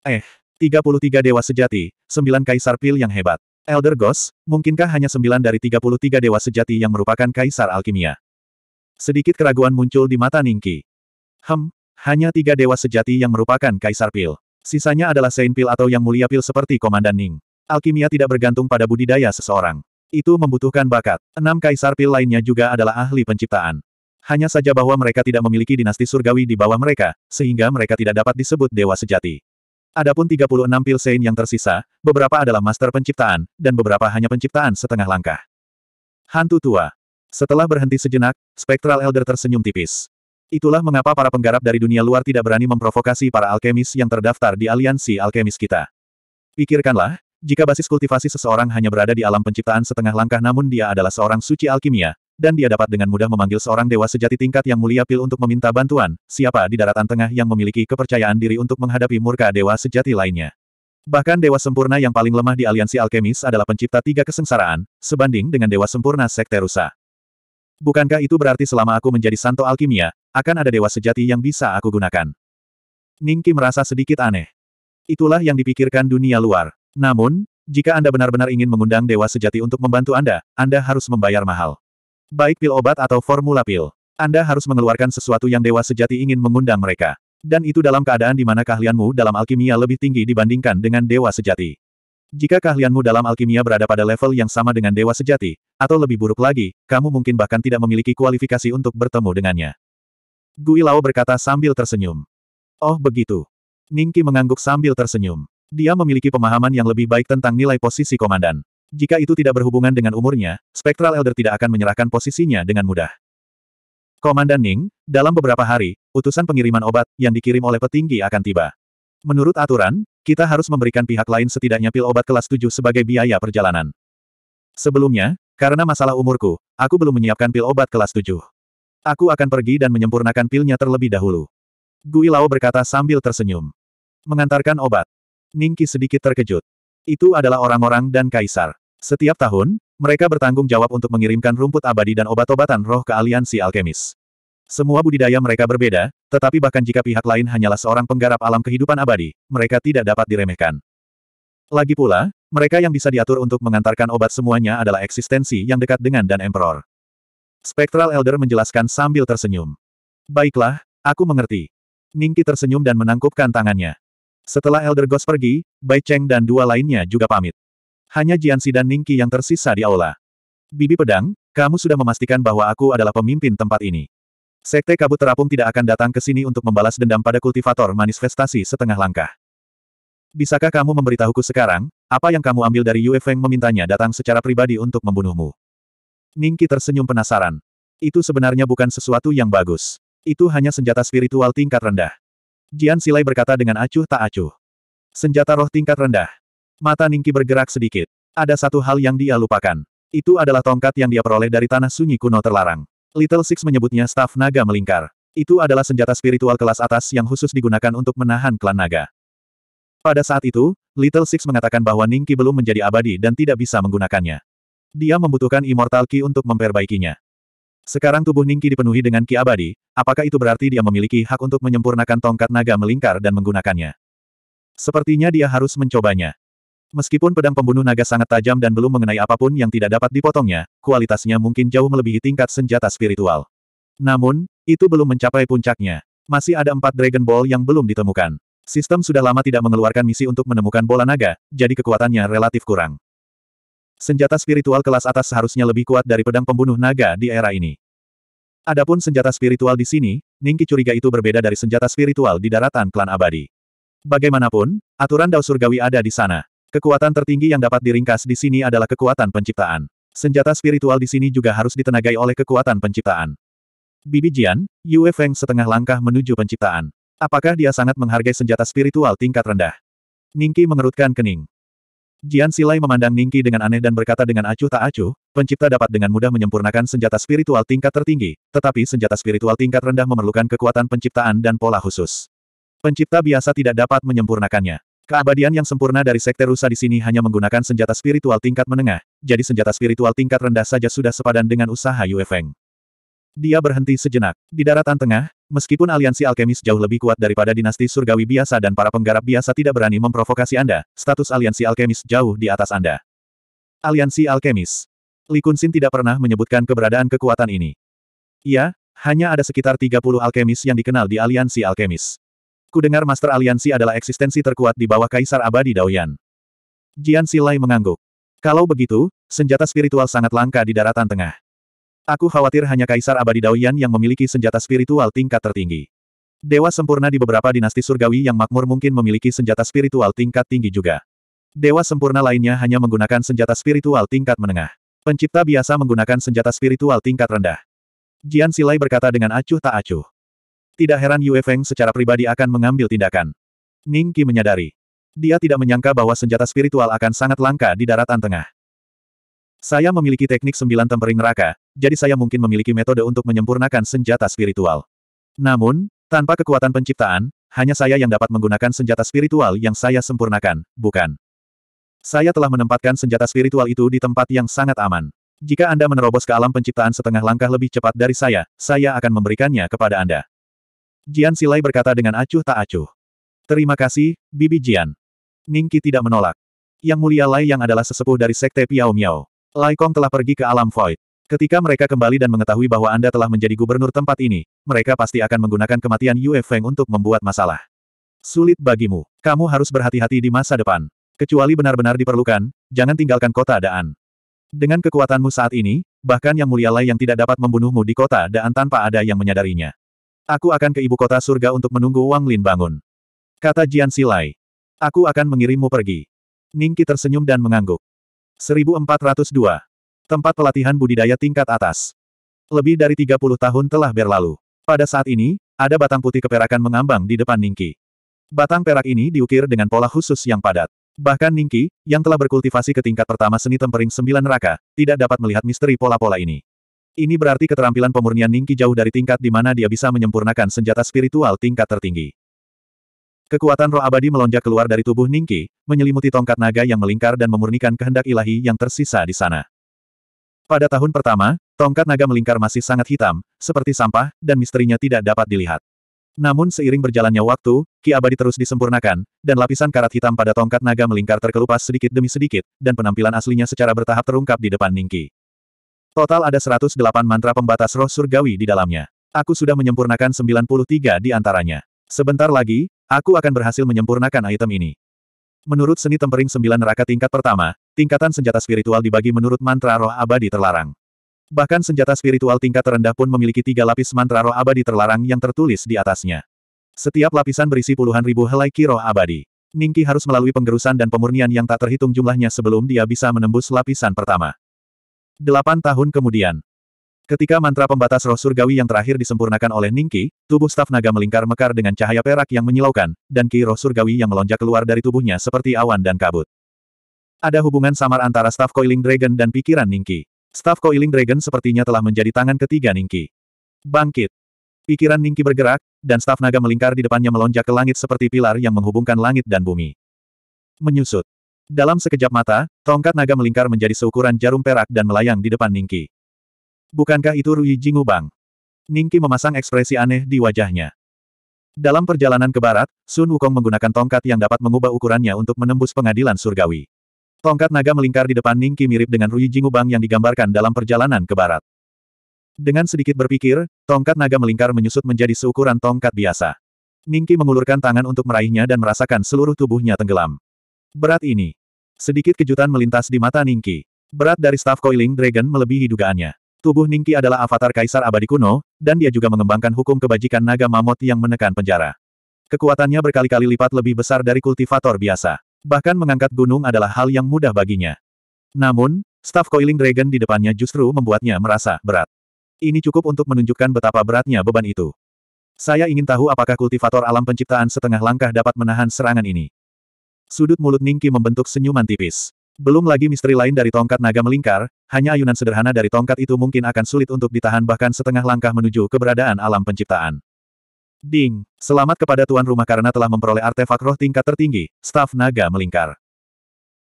Eh, 33 dewa sejati, 9 kaisar pil yang hebat. Elder Ghost, mungkinkah hanya 9 dari 33 dewa sejati yang merupakan kaisar alkimia? Sedikit keraguan muncul di mata Ningki. Hem, hanya tiga dewa sejati yang merupakan kaisar pil. Sisanya adalah Saint Pil atau yang mulia pil seperti Komandan Ning. Alkimia tidak bergantung pada budidaya seseorang. Itu membutuhkan bakat. Enam kaisar pil lainnya juga adalah ahli penciptaan. Hanya saja bahwa mereka tidak memiliki dinasti surgawi di bawah mereka, sehingga mereka tidak dapat disebut dewa sejati. Adapun 36 pil Sein yang tersisa, beberapa adalah master penciptaan, dan beberapa hanya penciptaan setengah langkah. Hantu tua. Setelah berhenti sejenak, Spectral Elder tersenyum tipis. Itulah mengapa para penggarap dari dunia luar tidak berani memprovokasi para alkemis yang terdaftar di aliansi alkemis kita. Pikirkanlah, jika basis kultivasi seseorang hanya berada di alam penciptaan setengah langkah namun dia adalah seorang suci alkimia, dan dia dapat dengan mudah memanggil seorang dewa sejati tingkat yang mulia Pil untuk meminta bantuan, siapa di daratan tengah yang memiliki kepercayaan diri untuk menghadapi murka dewa sejati lainnya. Bahkan dewa sempurna yang paling lemah di aliansi alkemis adalah pencipta tiga kesengsaraan, sebanding dengan dewa sempurna sekte rusa. Bukankah itu berarti selama aku menjadi santo alkimia, akan ada dewa sejati yang bisa aku gunakan? Ningki merasa sedikit aneh. Itulah yang dipikirkan dunia luar. Namun, jika Anda benar-benar ingin mengundang dewa sejati untuk membantu Anda, Anda harus membayar mahal. Baik pil obat atau formula pil. Anda harus mengeluarkan sesuatu yang dewa sejati ingin mengundang mereka. Dan itu dalam keadaan di mana keahlianmu dalam alkimia lebih tinggi dibandingkan dengan dewa sejati. Jika keahlianmu dalam alkimia berada pada level yang sama dengan dewa sejati, atau lebih buruk lagi, kamu mungkin bahkan tidak memiliki kualifikasi untuk bertemu dengannya. Gui Lao berkata sambil tersenyum. Oh begitu. Ningki mengangguk sambil tersenyum. Dia memiliki pemahaman yang lebih baik tentang nilai posisi komandan. Jika itu tidak berhubungan dengan umurnya, Spectral Elder tidak akan menyerahkan posisinya dengan mudah. Komandan Ning, dalam beberapa hari, utusan pengiriman obat yang dikirim oleh petinggi akan tiba. Menurut aturan, kita harus memberikan pihak lain setidaknya pil obat kelas 7 sebagai biaya perjalanan. Sebelumnya, karena masalah umurku, aku belum menyiapkan pil obat kelas 7. Aku akan pergi dan menyempurnakan pilnya terlebih dahulu. Gui Lao berkata sambil tersenyum. Mengantarkan obat. Ningki sedikit terkejut. Itu adalah orang-orang dan kaisar. Setiap tahun, mereka bertanggung jawab untuk mengirimkan rumput abadi dan obat-obatan roh ke aliansi alkemis. Semua budidaya mereka berbeda, tetapi bahkan jika pihak lain hanyalah seorang penggarap alam kehidupan abadi, mereka tidak dapat diremehkan. Lagi pula, mereka yang bisa diatur untuk mengantarkan obat semuanya adalah eksistensi yang dekat dengan dan Emperor. Spectral Elder menjelaskan sambil tersenyum. Baiklah, aku mengerti. Ningki tersenyum dan menangkupkan tangannya. Setelah Elder Ghost pergi, Bai Cheng dan dua lainnya juga pamit. Hanya Jiansi dan Ningki yang tersisa di aula. Bibi pedang, kamu sudah memastikan bahwa aku adalah pemimpin tempat ini. Sekte kabut terapung tidak akan datang ke sini untuk membalas dendam pada kultivator manifestasi setengah langkah. Bisakah kamu memberitahuku sekarang, apa yang kamu ambil dari Yue Feng memintanya datang secara pribadi untuk membunuhmu? Ningki tersenyum penasaran. Itu sebenarnya bukan sesuatu yang bagus. Itu hanya senjata spiritual tingkat rendah. Jian Silai berkata dengan acuh tak acuh. Senjata roh tingkat rendah. Mata Ningki bergerak sedikit. Ada satu hal yang dia lupakan. Itu adalah tongkat yang dia peroleh dari tanah sunyi kuno terlarang. Little Six menyebutnya staf naga melingkar. Itu adalah senjata spiritual kelas atas yang khusus digunakan untuk menahan klan naga. Pada saat itu, Little Six mengatakan bahwa Ningki belum menjadi abadi dan tidak bisa menggunakannya. Dia membutuhkan Immortal Ki untuk memperbaikinya. Sekarang tubuh Ningki dipenuhi dengan Ki abadi, apakah itu berarti dia memiliki hak untuk menyempurnakan tongkat naga melingkar dan menggunakannya? Sepertinya dia harus mencobanya. Meskipun pedang pembunuh naga sangat tajam dan belum mengenai apapun yang tidak dapat dipotongnya, kualitasnya mungkin jauh melebihi tingkat senjata spiritual. Namun, itu belum mencapai puncaknya. Masih ada empat Dragon Ball yang belum ditemukan. Sistem sudah lama tidak mengeluarkan misi untuk menemukan bola naga, jadi kekuatannya relatif kurang. Senjata spiritual kelas atas seharusnya lebih kuat dari pedang pembunuh naga di era ini. Adapun senjata spiritual di sini, Ningki curiga itu berbeda dari senjata spiritual di daratan klan abadi. Bagaimanapun, aturan Dao Surgawi ada di sana. Kekuatan tertinggi yang dapat diringkas di sini adalah kekuatan penciptaan. Senjata spiritual di sini juga harus ditenagai oleh kekuatan penciptaan. Bibi Jian, Yue Feng setengah langkah menuju penciptaan. Apakah dia sangat menghargai senjata spiritual tingkat rendah? Ningki mengerutkan kening. Jian Silai memandang Ningki dengan aneh dan berkata dengan acuh tak acuh, pencipta dapat dengan mudah menyempurnakan senjata spiritual tingkat tertinggi, tetapi senjata spiritual tingkat rendah memerlukan kekuatan penciptaan dan pola khusus. Pencipta biasa tidak dapat menyempurnakannya. Keabadian yang sempurna dari Sekte Rusa di sini hanya menggunakan senjata spiritual tingkat menengah, jadi senjata spiritual tingkat rendah saja sudah sepadan dengan usaha Yue Feng. Dia berhenti sejenak. Di daratan tengah, meskipun aliansi alkemis jauh lebih kuat daripada dinasti surgawi biasa dan para penggarap biasa tidak berani memprovokasi Anda, status aliansi alkemis jauh di atas Anda. Aliansi alkemis. Li Kunxin tidak pernah menyebutkan keberadaan kekuatan ini. Ia hanya ada sekitar 30 alkemis yang dikenal di aliansi alkemis. Ku dengar Master Aliansi adalah eksistensi terkuat di bawah Kaisar Abadi Daoyan. Jian Silai mengangguk. Kalau begitu, senjata spiritual sangat langka di daratan tengah. Aku khawatir hanya Kaisar Abadi Daoyan yang memiliki senjata spiritual tingkat tertinggi. Dewa sempurna di beberapa dinasti surgawi yang makmur mungkin memiliki senjata spiritual tingkat tinggi juga. Dewa sempurna lainnya hanya menggunakan senjata spiritual tingkat menengah. Pencipta biasa menggunakan senjata spiritual tingkat rendah. Jian Silai berkata dengan acuh tak acuh. Tidak heran Yue Feng secara pribadi akan mengambil tindakan. Ning Qi menyadari. Dia tidak menyangka bahwa senjata spiritual akan sangat langka di daratan tengah. Saya memiliki teknik sembilan tempering neraka, jadi saya mungkin memiliki metode untuk menyempurnakan senjata spiritual. Namun, tanpa kekuatan penciptaan, hanya saya yang dapat menggunakan senjata spiritual yang saya sempurnakan, bukan. Saya telah menempatkan senjata spiritual itu di tempat yang sangat aman. Jika Anda menerobos ke alam penciptaan setengah langkah lebih cepat dari saya, saya akan memberikannya kepada Anda. Jian Silai berkata dengan acuh tak acuh. Terima kasih, Bibi Jian. Ningki tidak menolak. Yang mulia Lai yang adalah sesepuh dari Sekte Piao Miao. Lai Kong telah pergi ke alam void. Ketika mereka kembali dan mengetahui bahwa Anda telah menjadi gubernur tempat ini, mereka pasti akan menggunakan kematian Yue Feng untuk membuat masalah. Sulit bagimu. Kamu harus berhati-hati di masa depan. Kecuali benar-benar diperlukan, jangan tinggalkan kota Daan. Dengan kekuatanmu saat ini, bahkan yang mulia Lai yang tidak dapat membunuhmu di kota Daan tanpa ada yang menyadarinya. Aku akan ke ibu kota surga untuk menunggu Wang Lin bangun. Kata Jian Silai. Aku akan mengirimmu pergi. Ningki tersenyum dan mengangguk. 1402. Tempat pelatihan budidaya tingkat atas. Lebih dari 30 tahun telah berlalu. Pada saat ini, ada batang putih keperakan mengambang di depan Ningki. Batang perak ini diukir dengan pola khusus yang padat. Bahkan Ningki, yang telah berkultivasi ke tingkat pertama seni tempering sembilan neraka, tidak dapat melihat misteri pola-pola ini. Ini berarti keterampilan pemurnian Ningki jauh dari tingkat di mana dia bisa menyempurnakan senjata spiritual tingkat tertinggi. Kekuatan roh abadi melonjak keluar dari tubuh Ningki, menyelimuti tongkat naga yang melingkar dan memurnikan kehendak ilahi yang tersisa di sana. Pada tahun pertama, tongkat naga melingkar masih sangat hitam, seperti sampah, dan misterinya tidak dapat dilihat. Namun seiring berjalannya waktu, ki abadi terus disempurnakan, dan lapisan karat hitam pada tongkat naga melingkar terkelupas sedikit demi sedikit, dan penampilan aslinya secara bertahap terungkap di depan Ningki. Total ada 108 mantra pembatas roh surgawi di dalamnya. Aku sudah menyempurnakan 93 di antaranya. Sebentar lagi, aku akan berhasil menyempurnakan item ini. Menurut seni tempering sembilan neraka tingkat pertama, tingkatan senjata spiritual dibagi menurut mantra roh abadi terlarang. Bahkan senjata spiritual tingkat terendah pun memiliki tiga lapis mantra roh abadi terlarang yang tertulis di atasnya. Setiap lapisan berisi puluhan ribu helai kiro abadi. Ningki harus melalui penggerusan dan pemurnian yang tak terhitung jumlahnya sebelum dia bisa menembus lapisan pertama. Delapan tahun kemudian. Ketika mantra pembatas roh surgawi yang terakhir disempurnakan oleh Ningki, tubuh staf naga melingkar-mekar dengan cahaya perak yang menyilaukan, dan ki roh surgawi yang melonjak keluar dari tubuhnya seperti awan dan kabut. Ada hubungan samar antara staf coiling dragon dan pikiran Ningki. Staf coiling dragon sepertinya telah menjadi tangan ketiga Ningki. Bangkit. Pikiran Ningki bergerak, dan staf naga melingkar di depannya melonjak ke langit seperti pilar yang menghubungkan langit dan bumi. Menyusut. Dalam sekejap mata, tongkat naga melingkar menjadi seukuran jarum perak dan melayang di depan Ningki. Bukankah itu Rui Jingubang? Bang? Ningki memasang ekspresi aneh di wajahnya. Dalam perjalanan ke barat, Sun Wukong menggunakan tongkat yang dapat mengubah ukurannya untuk menembus pengadilan surgawi. Tongkat naga melingkar di depan Ningki mirip dengan Rui Jingubang yang digambarkan dalam perjalanan ke barat. Dengan sedikit berpikir, tongkat naga melingkar menyusut menjadi seukuran tongkat biasa. Ningki mengulurkan tangan untuk meraihnya dan merasakan seluruh tubuhnya tenggelam. Berat ini. Sedikit kejutan melintas di mata Ningki. Berat dari staf Coiling Dragon melebihi dugaannya. Tubuh Ningki adalah avatar kaisar abadi kuno, dan dia juga mengembangkan hukum kebajikan naga mamot yang menekan penjara. Kekuatannya berkali-kali lipat lebih besar dari kultivator biasa. Bahkan mengangkat gunung adalah hal yang mudah baginya. Namun, staf Coiling Dragon di depannya justru membuatnya merasa berat. Ini cukup untuk menunjukkan betapa beratnya beban itu. Saya ingin tahu apakah kultivator alam penciptaan setengah langkah dapat menahan serangan ini. Sudut mulut Ningki membentuk senyuman tipis. Belum lagi misteri lain dari tongkat naga melingkar, hanya ayunan sederhana dari tongkat itu mungkin akan sulit untuk ditahan bahkan setengah langkah menuju keberadaan alam penciptaan. Ding, selamat kepada tuan rumah karena telah memperoleh artefak roh tingkat tertinggi, staf naga melingkar.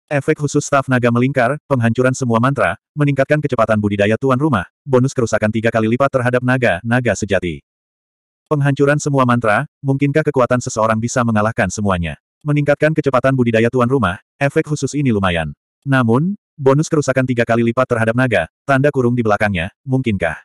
Efek khusus staf naga melingkar, penghancuran semua mantra, meningkatkan kecepatan budidaya tuan rumah, bonus kerusakan tiga kali lipat terhadap naga-naga sejati. Penghancuran semua mantra, mungkinkah kekuatan seseorang bisa mengalahkan semuanya? Meningkatkan kecepatan budidaya tuan rumah, efek khusus ini lumayan. Namun, bonus kerusakan tiga kali lipat terhadap naga, tanda kurung di belakangnya, mungkinkah?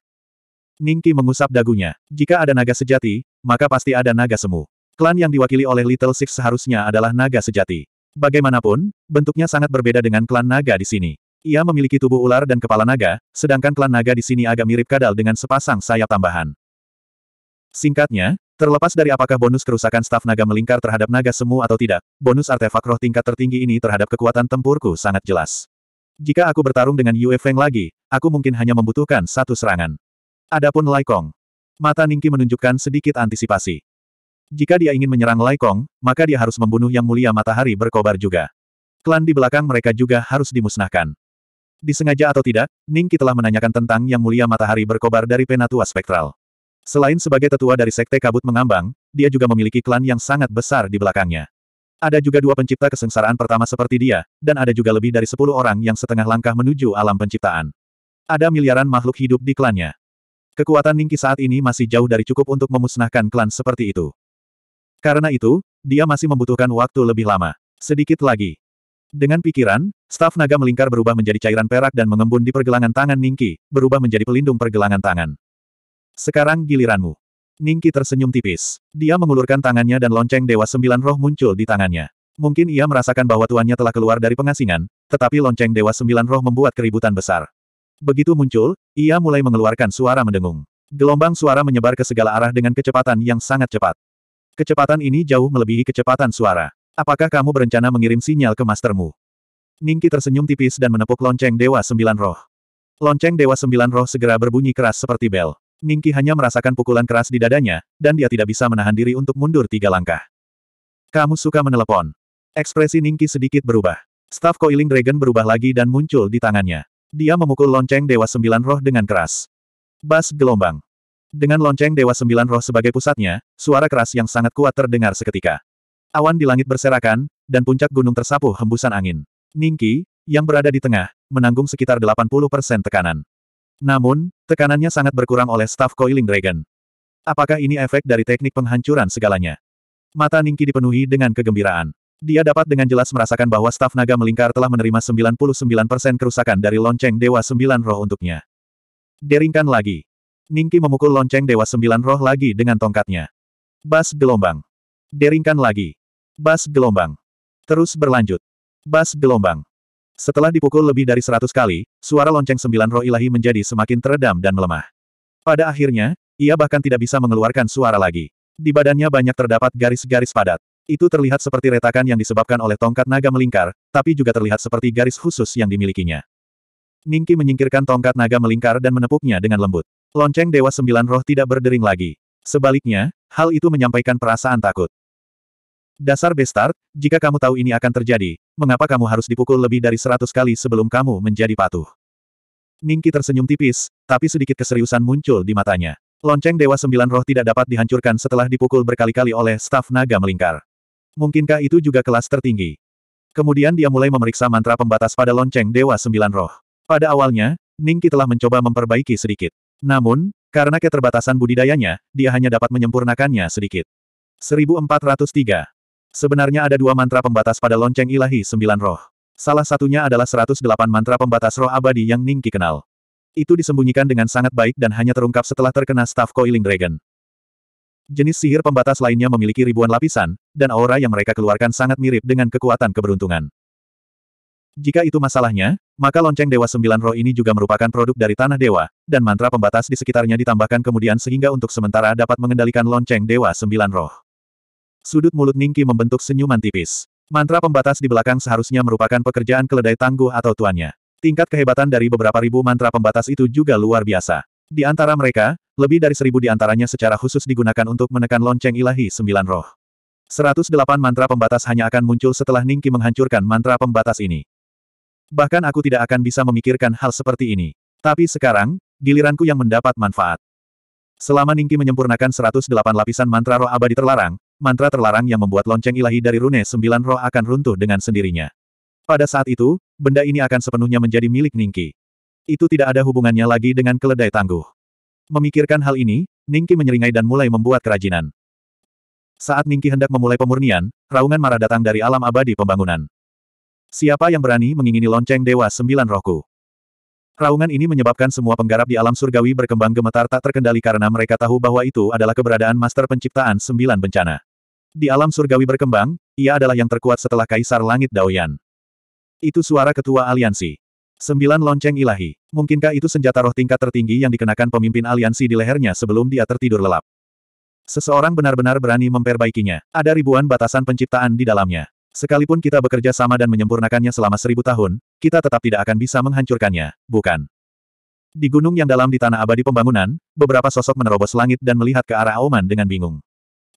Ningki mengusap dagunya. Jika ada naga sejati, maka pasti ada naga semu. Klan yang diwakili oleh Little Six seharusnya adalah naga sejati. Bagaimanapun, bentuknya sangat berbeda dengan klan naga di sini. Ia memiliki tubuh ular dan kepala naga, sedangkan klan naga di sini agak mirip kadal dengan sepasang sayap tambahan. Singkatnya, Terlepas dari apakah bonus kerusakan staf naga melingkar terhadap naga semu atau tidak, bonus artefak roh tingkat tertinggi ini terhadap kekuatan tempurku sangat jelas. Jika aku bertarung dengan Yue Feng lagi, aku mungkin hanya membutuhkan satu serangan. Adapun Lai Kong. Mata Ningki menunjukkan sedikit antisipasi. Jika dia ingin menyerang Lai Kong, maka dia harus membunuh Yang Mulia Matahari berkobar juga. Klan di belakang mereka juga harus dimusnahkan. Disengaja atau tidak, Ningki telah menanyakan tentang Yang Mulia Matahari berkobar dari Penatua Spektral. Selain sebagai tetua dari Sekte Kabut Mengambang, dia juga memiliki klan yang sangat besar di belakangnya. Ada juga dua pencipta kesengsaraan pertama seperti dia, dan ada juga lebih dari sepuluh orang yang setengah langkah menuju alam penciptaan. Ada miliaran makhluk hidup di klannya. Kekuatan Ningki saat ini masih jauh dari cukup untuk memusnahkan klan seperti itu. Karena itu, dia masih membutuhkan waktu lebih lama. Sedikit lagi. Dengan pikiran, staf naga melingkar berubah menjadi cairan perak dan mengembun di pergelangan tangan Ningki, berubah menjadi pelindung pergelangan tangan. Sekarang giliranmu. Ningki tersenyum tipis. Dia mengulurkan tangannya dan lonceng Dewa Sembilan Roh muncul di tangannya. Mungkin ia merasakan bahwa tuannya telah keluar dari pengasingan, tetapi lonceng Dewa Sembilan Roh membuat keributan besar. Begitu muncul, ia mulai mengeluarkan suara mendengung. Gelombang suara menyebar ke segala arah dengan kecepatan yang sangat cepat. Kecepatan ini jauh melebihi kecepatan suara. Apakah kamu berencana mengirim sinyal ke mastermu? Ningki tersenyum tipis dan menepuk lonceng Dewa Sembilan Roh. Lonceng Dewa Sembilan Roh segera berbunyi keras seperti bel. Ningki hanya merasakan pukulan keras di dadanya, dan dia tidak bisa menahan diri untuk mundur tiga langkah. Kamu suka menelepon. Ekspresi Ningki sedikit berubah. Staf Coiling Dragon berubah lagi dan muncul di tangannya. Dia memukul lonceng Dewa Sembilan Roh dengan keras. Bas gelombang. Dengan lonceng Dewa Sembilan Roh sebagai pusatnya, suara keras yang sangat kuat terdengar seketika. Awan di langit berserakan, dan puncak gunung tersapu hembusan angin. Ningki, yang berada di tengah, menanggung sekitar 80% tekanan. Namun, tekanannya sangat berkurang oleh staf Coiling Dragon. Apakah ini efek dari teknik penghancuran segalanya? Mata Ningki dipenuhi dengan kegembiraan. Dia dapat dengan jelas merasakan bahwa staf naga melingkar telah menerima 99% kerusakan dari lonceng Dewa Sembilan Roh untuknya. Deringkan lagi. Ningki memukul lonceng Dewa Sembilan Roh lagi dengan tongkatnya. Bas gelombang. Deringkan lagi. Bas gelombang. Terus berlanjut. Bas gelombang. Setelah dipukul lebih dari seratus kali, suara lonceng sembilan roh ilahi menjadi semakin teredam dan melemah. Pada akhirnya, ia bahkan tidak bisa mengeluarkan suara lagi. Di badannya banyak terdapat garis-garis padat. Itu terlihat seperti retakan yang disebabkan oleh tongkat naga melingkar, tapi juga terlihat seperti garis khusus yang dimilikinya. Ningki menyingkirkan tongkat naga melingkar dan menepuknya dengan lembut. Lonceng Dewa Sembilan Roh tidak berdering lagi. Sebaliknya, hal itu menyampaikan perasaan takut. Dasar bestart! jika kamu tahu ini akan terjadi, mengapa kamu harus dipukul lebih dari seratus kali sebelum kamu menjadi patuh? Ningki tersenyum tipis, tapi sedikit keseriusan muncul di matanya. Lonceng Dewa Sembilan Roh tidak dapat dihancurkan setelah dipukul berkali-kali oleh staf naga melingkar. Mungkinkah itu juga kelas tertinggi? Kemudian dia mulai memeriksa mantra pembatas pada lonceng Dewa Sembilan Roh. Pada awalnya, Ningki telah mencoba memperbaiki sedikit. Namun, karena keterbatasan budidayanya, dia hanya dapat menyempurnakannya sedikit. 1403. Sebenarnya ada dua mantra pembatas pada lonceng ilahi sembilan roh. Salah satunya adalah 108 mantra pembatas roh abadi yang Ningki kenal. Itu disembunyikan dengan sangat baik dan hanya terungkap setelah terkena staf Coiling Dragon. Jenis sihir pembatas lainnya memiliki ribuan lapisan, dan aura yang mereka keluarkan sangat mirip dengan kekuatan keberuntungan. Jika itu masalahnya, maka lonceng Dewa Sembilan Roh ini juga merupakan produk dari Tanah Dewa, dan mantra pembatas di sekitarnya ditambahkan kemudian sehingga untuk sementara dapat mengendalikan lonceng Dewa Sembilan Roh. Sudut mulut Ningki membentuk senyuman tipis. Mantra pembatas di belakang seharusnya merupakan pekerjaan keledai tangguh atau tuannya. Tingkat kehebatan dari beberapa ribu mantra pembatas itu juga luar biasa. Di antara mereka, lebih dari seribu di antaranya secara khusus digunakan untuk menekan lonceng ilahi sembilan roh. 108 mantra pembatas hanya akan muncul setelah Ningki menghancurkan mantra pembatas ini. Bahkan aku tidak akan bisa memikirkan hal seperti ini. Tapi sekarang, giliranku yang mendapat manfaat. Selama Ningki menyempurnakan 108 lapisan mantra roh abadi terlarang, mantra terlarang yang membuat lonceng ilahi dari rune sembilan roh akan runtuh dengan sendirinya. Pada saat itu, benda ini akan sepenuhnya menjadi milik Ningki. Itu tidak ada hubungannya lagi dengan keledai tangguh. Memikirkan hal ini, Ningki menyeringai dan mulai membuat kerajinan. Saat Ningki hendak memulai pemurnian, raungan marah datang dari alam abadi pembangunan. Siapa yang berani mengingini lonceng dewa sembilan rohku? Raungan ini menyebabkan semua penggarap di alam surgawi berkembang gemetar tak terkendali karena mereka tahu bahwa itu adalah keberadaan master penciptaan sembilan bencana. Di alam surgawi berkembang, ia adalah yang terkuat setelah Kaisar Langit Daoyan. Itu suara ketua aliansi. Sembilan lonceng ilahi. Mungkinkah itu senjata roh tingkat tertinggi yang dikenakan pemimpin aliansi di lehernya sebelum dia tertidur lelap? Seseorang benar-benar berani memperbaikinya. Ada ribuan batasan penciptaan di dalamnya. Sekalipun kita bekerja sama dan menyempurnakannya selama seribu tahun, kita tetap tidak akan bisa menghancurkannya, bukan? Di gunung yang dalam di tanah abadi pembangunan, beberapa sosok menerobos langit dan melihat ke arah Auman dengan bingung.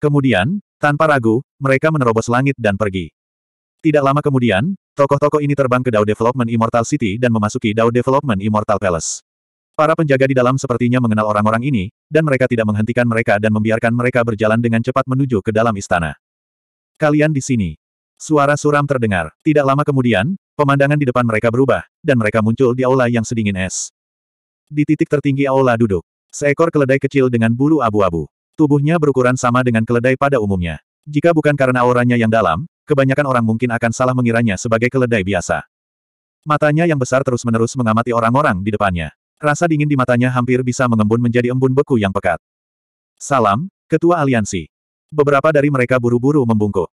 Kemudian, tanpa ragu, mereka menerobos langit dan pergi. Tidak lama kemudian, tokoh-tokoh ini terbang ke Dao Development Immortal City dan memasuki Dao Development Immortal Palace. Para penjaga di dalam sepertinya mengenal orang-orang ini, dan mereka tidak menghentikan mereka dan membiarkan mereka berjalan dengan cepat menuju ke dalam istana. Kalian di sini. Suara suram terdengar. Tidak lama kemudian, pemandangan di depan mereka berubah, dan mereka muncul di aula yang sedingin es. Di titik tertinggi aula duduk. Seekor keledai kecil dengan bulu abu-abu. Tubuhnya berukuran sama dengan keledai pada umumnya. Jika bukan karena auranya yang dalam, kebanyakan orang mungkin akan salah mengiranya sebagai keledai biasa. Matanya yang besar terus-menerus mengamati orang-orang di depannya. Rasa dingin di matanya hampir bisa mengembun menjadi embun beku yang pekat. Salam, Ketua Aliansi. Beberapa dari mereka buru-buru membungkuk.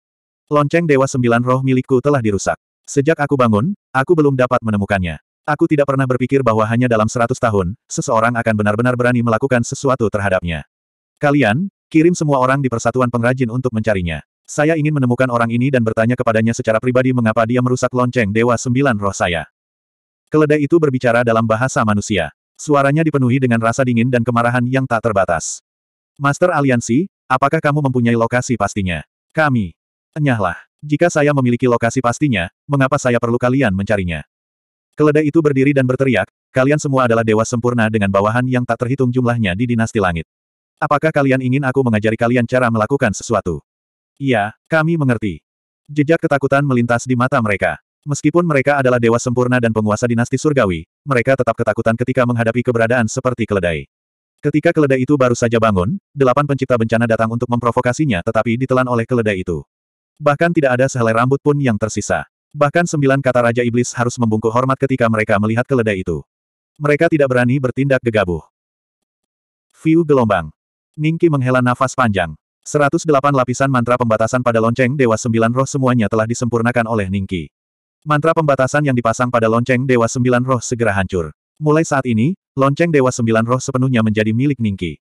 Lonceng Dewa Sembilan Roh milikku telah dirusak. Sejak aku bangun, aku belum dapat menemukannya. Aku tidak pernah berpikir bahwa hanya dalam seratus tahun, seseorang akan benar-benar berani melakukan sesuatu terhadapnya. Kalian, kirim semua orang di persatuan pengrajin untuk mencarinya. Saya ingin menemukan orang ini dan bertanya kepadanya secara pribadi mengapa dia merusak lonceng Dewa Sembilan Roh saya. Keledai itu berbicara dalam bahasa manusia. Suaranya dipenuhi dengan rasa dingin dan kemarahan yang tak terbatas. Master Aliansi, apakah kamu mempunyai lokasi pastinya? Kami. Enyahlah. Jika saya memiliki lokasi pastinya, mengapa saya perlu kalian mencarinya? Keledai itu berdiri dan berteriak, kalian semua adalah dewa sempurna dengan bawahan yang tak terhitung jumlahnya di dinasti langit. Apakah kalian ingin aku mengajari kalian cara melakukan sesuatu? Iya, kami mengerti. Jejak ketakutan melintas di mata mereka. Meskipun mereka adalah dewa sempurna dan penguasa dinasti surgawi, mereka tetap ketakutan ketika menghadapi keberadaan seperti keledai. Ketika keledai itu baru saja bangun, delapan pencipta bencana datang untuk memprovokasinya tetapi ditelan oleh keledai itu. Bahkan tidak ada sehelai rambut pun yang tersisa. Bahkan sembilan kata Raja Iblis harus membungkuk hormat ketika mereka melihat keledai itu. Mereka tidak berani bertindak gegabah. View gelombang. Ningki menghela nafas panjang. 108 lapisan mantra pembatasan pada lonceng Dewa Sembilan Roh semuanya telah disempurnakan oleh Ningki. Mantra pembatasan yang dipasang pada lonceng Dewa Sembilan Roh segera hancur. Mulai saat ini, lonceng Dewa Sembilan Roh sepenuhnya menjadi milik Ningki.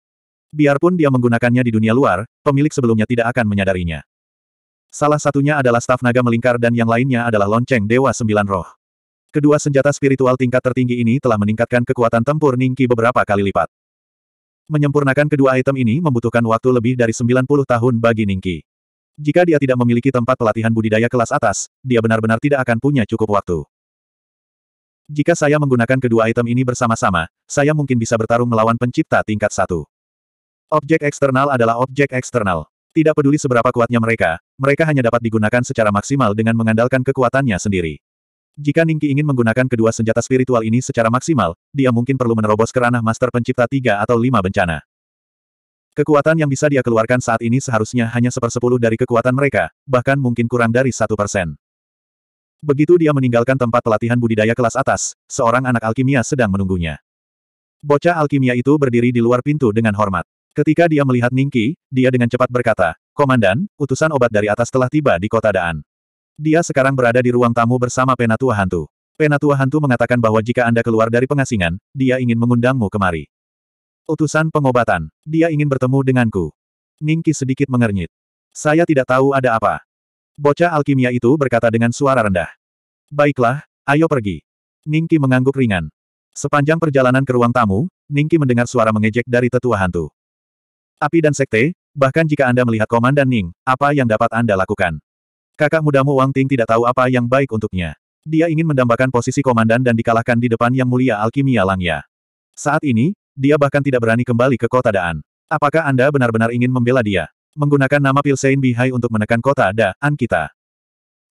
Biarpun dia menggunakannya di dunia luar, pemilik sebelumnya tidak akan menyadarinya. Salah satunya adalah staf naga melingkar dan yang lainnya adalah lonceng Dewa Sembilan Roh. Kedua senjata spiritual tingkat tertinggi ini telah meningkatkan kekuatan tempur Ningki beberapa kali lipat. Menyempurnakan kedua item ini membutuhkan waktu lebih dari 90 tahun bagi Ningki. Jika dia tidak memiliki tempat pelatihan budidaya kelas atas, dia benar-benar tidak akan punya cukup waktu. Jika saya menggunakan kedua item ini bersama-sama, saya mungkin bisa bertarung melawan pencipta tingkat satu. Objek eksternal adalah objek eksternal. Tidak peduli seberapa kuatnya mereka, mereka hanya dapat digunakan secara maksimal dengan mengandalkan kekuatannya sendiri. Jika Ningki ingin menggunakan kedua senjata spiritual ini secara maksimal, dia mungkin perlu menerobos ke ranah master pencipta tiga atau lima bencana. Kekuatan yang bisa dia keluarkan saat ini seharusnya hanya sepersepuluh dari kekuatan mereka, bahkan mungkin kurang dari satu persen. Begitu dia meninggalkan tempat pelatihan budidaya kelas atas, seorang anak alkimia sedang menunggunya. Bocah alkimia itu berdiri di luar pintu dengan hormat. Ketika dia melihat Ningki, dia dengan cepat berkata, Komandan, utusan obat dari atas telah tiba di kota Daan. Dia sekarang berada di ruang tamu bersama Penatua Hantu. Penatua Hantu mengatakan bahwa jika Anda keluar dari pengasingan, dia ingin mengundangmu kemari. Utusan pengobatan. Dia ingin bertemu denganku. Ningki sedikit mengernyit. Saya tidak tahu ada apa. Bocah alkimia itu berkata dengan suara rendah. Baiklah, ayo pergi. Ningki mengangguk ringan. Sepanjang perjalanan ke ruang tamu, Ningki mendengar suara mengejek dari tetua hantu. Api dan sekte, bahkan jika Anda melihat Komandan Ning, apa yang dapat Anda lakukan? Kakak mudamu Wang Ting tidak tahu apa yang baik untuknya. Dia ingin mendambakan posisi komandan dan dikalahkan di depan Yang Mulia Alkimia Langya. Saat ini, dia bahkan tidak berani kembali ke kota Daan. Apakah Anda benar-benar ingin membela dia? Menggunakan nama Pilsain Bihai untuk menekan kota Daan kita.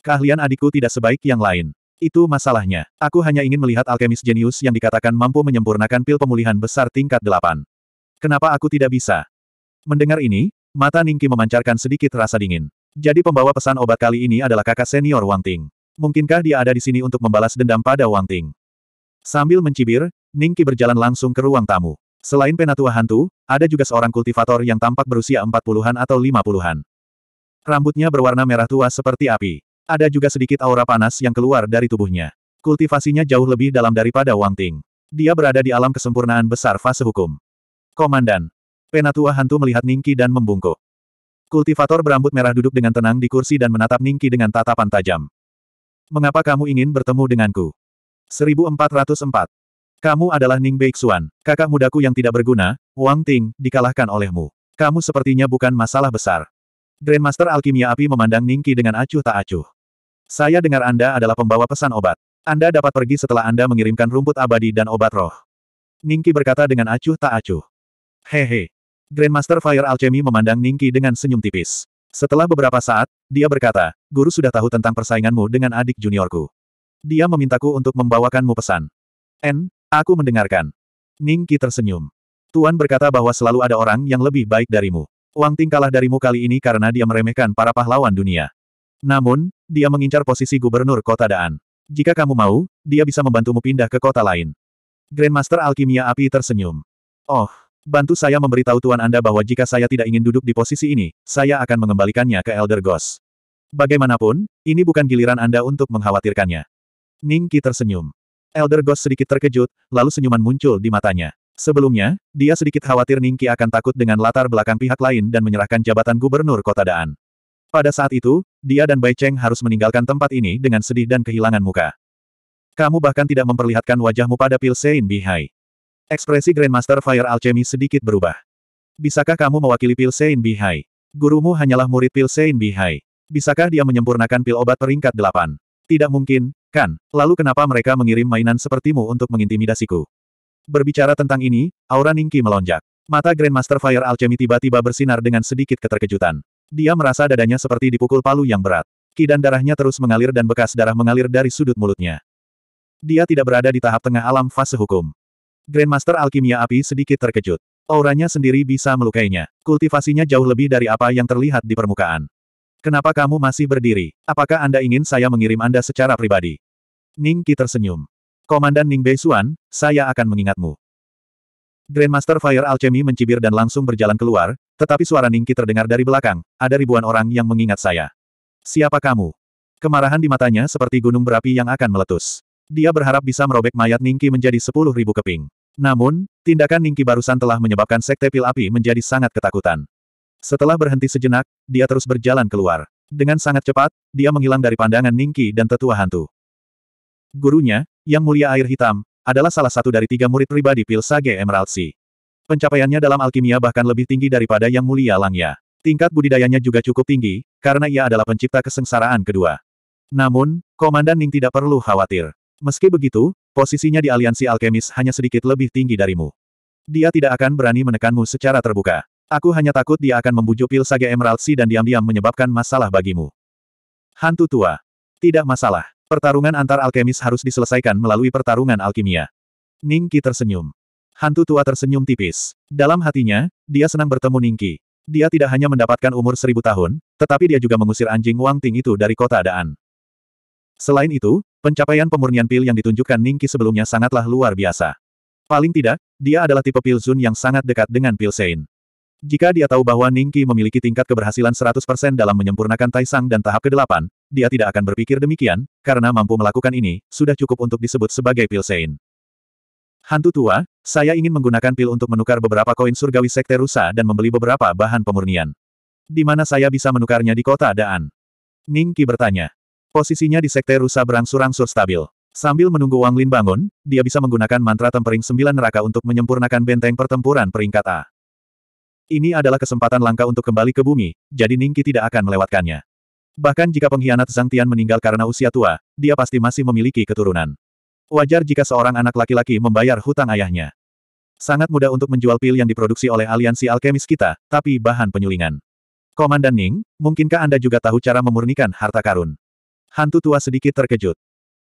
Keahlian adikku tidak sebaik yang lain. Itu masalahnya. Aku hanya ingin melihat alkemis jenius yang dikatakan mampu menyempurnakan pil pemulihan besar tingkat delapan. Kenapa aku tidak bisa? Mendengar ini, mata Ningki memancarkan sedikit rasa dingin. Jadi pembawa pesan obat kali ini adalah kakak senior Wang Ting. Mungkinkah dia ada di sini untuk membalas dendam pada Wang Ting? Sambil mencibir, Ning Qi berjalan langsung ke ruang tamu. Selain penatua hantu, ada juga seorang kultivator yang tampak berusia empat puluhan atau lima puluhan. Rambutnya berwarna merah tua seperti api. Ada juga sedikit aura panas yang keluar dari tubuhnya. Kultivasinya jauh lebih dalam daripada Wang Ting. Dia berada di alam kesempurnaan besar fase hukum. Komandan. Penatua hantu melihat Ningki dan membungkuk. Kultivator berambut merah duduk dengan tenang di kursi dan menatap Ningki dengan tatapan tajam. Mengapa kamu ingin bertemu denganku? 1404. Kamu adalah Ning Beixuan, kakak mudaku yang tidak berguna, Wang Ting, dikalahkan olehmu. Kamu sepertinya bukan masalah besar. Grandmaster Alkimia Api memandang Ningki dengan acuh tak acuh. Saya dengar Anda adalah pembawa pesan obat. Anda dapat pergi setelah Anda mengirimkan rumput abadi dan obat roh. Ningki berkata dengan acuh tak acuh. Hehe, Grandmaster Fire Alchemy memandang Ningki dengan senyum tipis. Setelah beberapa saat, dia berkata, Guru sudah tahu tentang persainganmu dengan adik juniorku. Dia memintaku untuk membawakanmu pesan. N, aku mendengarkan. Ningki tersenyum. Tuan berkata bahwa selalu ada orang yang lebih baik darimu. Wang Ting kalah darimu kali ini karena dia meremehkan para pahlawan dunia. Namun, dia mengincar posisi gubernur kota Daan. Jika kamu mau, dia bisa membantumu pindah ke kota lain. Grandmaster Alkimia Api tersenyum. Oh, Bantu saya memberitahu Tuan Anda bahwa jika saya tidak ingin duduk di posisi ini, saya akan mengembalikannya ke Elder Ghost. Bagaimanapun, ini bukan giliran Anda untuk mengkhawatirkannya. Ningki tersenyum. Elder Ghost sedikit terkejut, lalu senyuman muncul di matanya. Sebelumnya, dia sedikit khawatir Ningki akan takut dengan latar belakang pihak lain dan menyerahkan jabatan gubernur kota Daan. Pada saat itu, dia dan Bai Cheng harus meninggalkan tempat ini dengan sedih dan kehilangan muka. Kamu bahkan tidak memperlihatkan wajahmu pada Pil Sein Bihai. Ekspresi Grandmaster Fire Alchemy sedikit berubah. Bisakah kamu mewakili Pil Sein Bihai? Gurumu hanyalah murid Pil Sein Bihai. Bisakah dia menyempurnakan pil obat peringkat delapan? Tidak mungkin, kan? Lalu kenapa mereka mengirim mainan sepertimu untuk mengintimidasiku? Berbicara tentang ini, aura Ningki melonjak. Mata Grandmaster Fire Alchemy tiba-tiba bersinar dengan sedikit keterkejutan. Dia merasa dadanya seperti dipukul palu yang berat. Kidan darahnya terus mengalir dan bekas darah mengalir dari sudut mulutnya. Dia tidak berada di tahap tengah alam fase hukum. Grandmaster Alkimia Api sedikit terkejut. Auranya sendiri bisa melukainya. Kultivasinya jauh lebih dari apa yang terlihat di permukaan. Kenapa kamu masih berdiri? Apakah Anda ingin saya mengirim Anda secara pribadi? Ning Qi tersenyum. Komandan Ning Beisuan, saya akan mengingatmu. Grandmaster Fire Alchemy mencibir dan langsung berjalan keluar, tetapi suara Ning Qi terdengar dari belakang, ada ribuan orang yang mengingat saya. Siapa kamu? Kemarahan di matanya seperti gunung berapi yang akan meletus. Dia berharap bisa merobek mayat Ning Qi menjadi sepuluh ribu keping. Namun, tindakan Ningki barusan telah menyebabkan sekte pil api menjadi sangat ketakutan. Setelah berhenti sejenak, dia terus berjalan keluar. Dengan sangat cepat, dia menghilang dari pandangan Ningki dan tetua hantu. Gurunya, yang mulia air hitam, adalah salah satu dari tiga murid pribadi pil Sage Emerald Sea. Pencapaiannya dalam alkimia bahkan lebih tinggi daripada yang mulia Langya. Tingkat budidayanya juga cukup tinggi, karena ia adalah pencipta kesengsaraan kedua. Namun, Komandan Ning tidak perlu khawatir. Meski begitu, Posisinya di aliansi alkemis hanya sedikit lebih tinggi darimu. Dia tidak akan berani menekanmu secara terbuka. Aku hanya takut dia akan membujuk pil Saga Emerald Sea dan diam-diam menyebabkan masalah bagimu. Hantu tua. Tidak masalah. Pertarungan antar alkemis harus diselesaikan melalui pertarungan alkimia. Ningki tersenyum. Hantu tua tersenyum tipis. Dalam hatinya, dia senang bertemu Ningki. Dia tidak hanya mendapatkan umur seribu tahun, tetapi dia juga mengusir anjing Wang Ting itu dari kota Daan. Selain itu, Pencapaian pemurnian pil yang ditunjukkan Ningki sebelumnya sangatlah luar biasa. Paling tidak, dia adalah tipe pil Zun yang sangat dekat dengan pil Sein. Jika dia tahu bahwa Ningki memiliki tingkat keberhasilan 100% dalam menyempurnakan Taisang dan tahap ke-8, dia tidak akan berpikir demikian, karena mampu melakukan ini, sudah cukup untuk disebut sebagai pil Sein. Hantu tua, saya ingin menggunakan pil untuk menukar beberapa koin surgawi sekte rusa dan membeli beberapa bahan pemurnian. Di mana saya bisa menukarnya di kota Daan? Ningki bertanya. Posisinya di Sekte Rusa berangsur-angsur stabil. Sambil menunggu Wang Lin bangun, dia bisa menggunakan mantra tempering sembilan neraka untuk menyempurnakan benteng pertempuran peringkat A. Ini adalah kesempatan langka untuk kembali ke bumi, jadi Ningki tidak akan melewatkannya. Bahkan jika pengkhianat Zhang Tian meninggal karena usia tua, dia pasti masih memiliki keturunan. Wajar jika seorang anak laki-laki membayar hutang ayahnya. Sangat mudah untuk menjual pil yang diproduksi oleh aliansi alkemis kita, tapi bahan penyulingan. Komandan Ning, mungkinkah Anda juga tahu cara memurnikan harta karun? Hantu tua sedikit terkejut.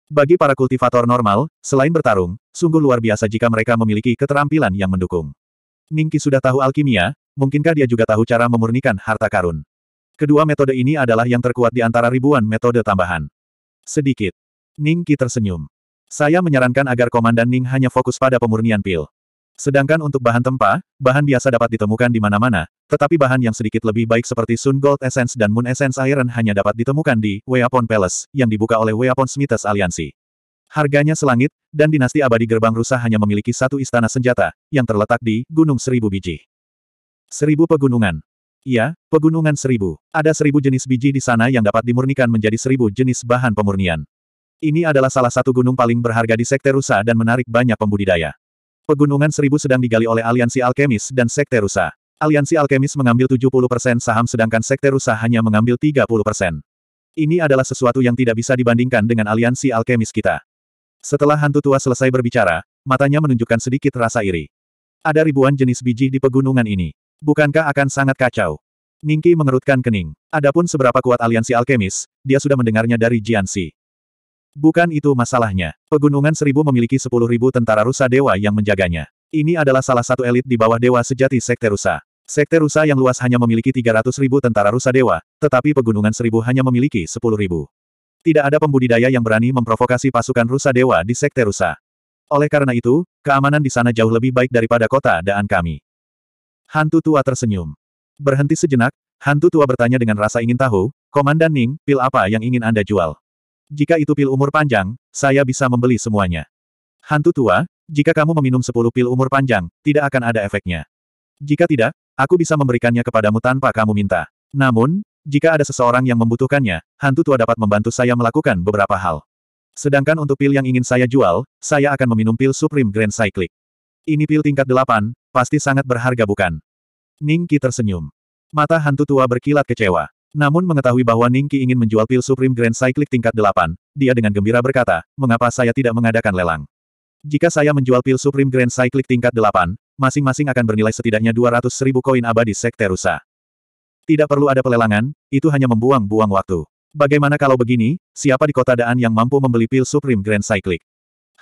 Bagi para kultivator normal, selain bertarung, sungguh luar biasa jika mereka memiliki keterampilan yang mendukung. Ningki sudah tahu alkimia, mungkinkah dia juga tahu cara memurnikan harta karun? Kedua metode ini adalah yang terkuat di antara ribuan metode tambahan. Sedikit. Ningki tersenyum. Saya menyarankan agar Komandan Ning hanya fokus pada pemurnian pil. Sedangkan untuk bahan tempa, bahan biasa dapat ditemukan di mana-mana, tetapi bahan yang sedikit lebih baik seperti Sun Gold Essence dan Moon Essence Iron hanya dapat ditemukan di Weapon Palace, yang dibuka oleh Weapon Smithers Aliansi. Harganya selangit, dan dinasti abadi gerbang rusa hanya memiliki satu istana senjata, yang terletak di Gunung Seribu Biji. Seribu Pegunungan Iya, Pegunungan Seribu. Ada seribu jenis biji di sana yang dapat dimurnikan menjadi seribu jenis bahan pemurnian. Ini adalah salah satu gunung paling berharga di Sekte Rusa dan menarik banyak pembudidaya. Pegunungan Seribu sedang digali oleh Aliansi Alkemis dan Sekte Rusa. Aliansi Alkemis mengambil 70% saham sedangkan Sekte Rusa hanya mengambil 30%. Ini adalah sesuatu yang tidak bisa dibandingkan dengan Aliansi Alkemis kita. Setelah hantu tua selesai berbicara, matanya menunjukkan sedikit rasa iri. Ada ribuan jenis biji di pegunungan ini. Bukankah akan sangat kacau? Ningki mengerutkan kening. Adapun seberapa kuat aliansi alkemis, dia sudah mendengarnya dari Jiansi. Bukan itu masalahnya. Pegunungan Seribu memiliki sepuluh ribu tentara rusa dewa yang menjaganya. Ini adalah salah satu elit di bawah dewa sejati Sekte Rusa. Sekte Rusa yang luas hanya memiliki tiga ratus ribu tentara rusa dewa, tetapi Pegunungan Seribu hanya memiliki sepuluh ribu. Tidak ada pembudidaya yang berani memprovokasi pasukan rusa dewa di Sekte Rusa. Oleh karena itu, keamanan di sana jauh lebih baik daripada kota daan kami. Hantu tua tersenyum. Berhenti sejenak, hantu tua bertanya dengan rasa ingin tahu, Komandan Ning, pil apa yang ingin Anda jual? jika itu pil umur panjang, saya bisa membeli semuanya. Hantu tua, jika kamu meminum 10 pil umur panjang, tidak akan ada efeknya. Jika tidak, aku bisa memberikannya kepadamu tanpa kamu minta. Namun, jika ada seseorang yang membutuhkannya, hantu tua dapat membantu saya melakukan beberapa hal. Sedangkan untuk pil yang ingin saya jual, saya akan meminum pil Supreme Grand Cyclic. Ini pil tingkat 8, pasti sangat berharga bukan? Ningki tersenyum. Mata hantu tua berkilat kecewa. Namun mengetahui bahwa Ningki ingin menjual pil Supreme Grand Cyclic tingkat 8, dia dengan gembira berkata, mengapa saya tidak mengadakan lelang? Jika saya menjual pil Supreme Grand Cyclic tingkat 8, masing-masing akan bernilai setidaknya 200 ribu koin abadi Sekte Rusa. Tidak perlu ada pelelangan, itu hanya membuang-buang waktu. Bagaimana kalau begini, siapa di kota Daan yang mampu membeli pil Supreme Grand Cyclic?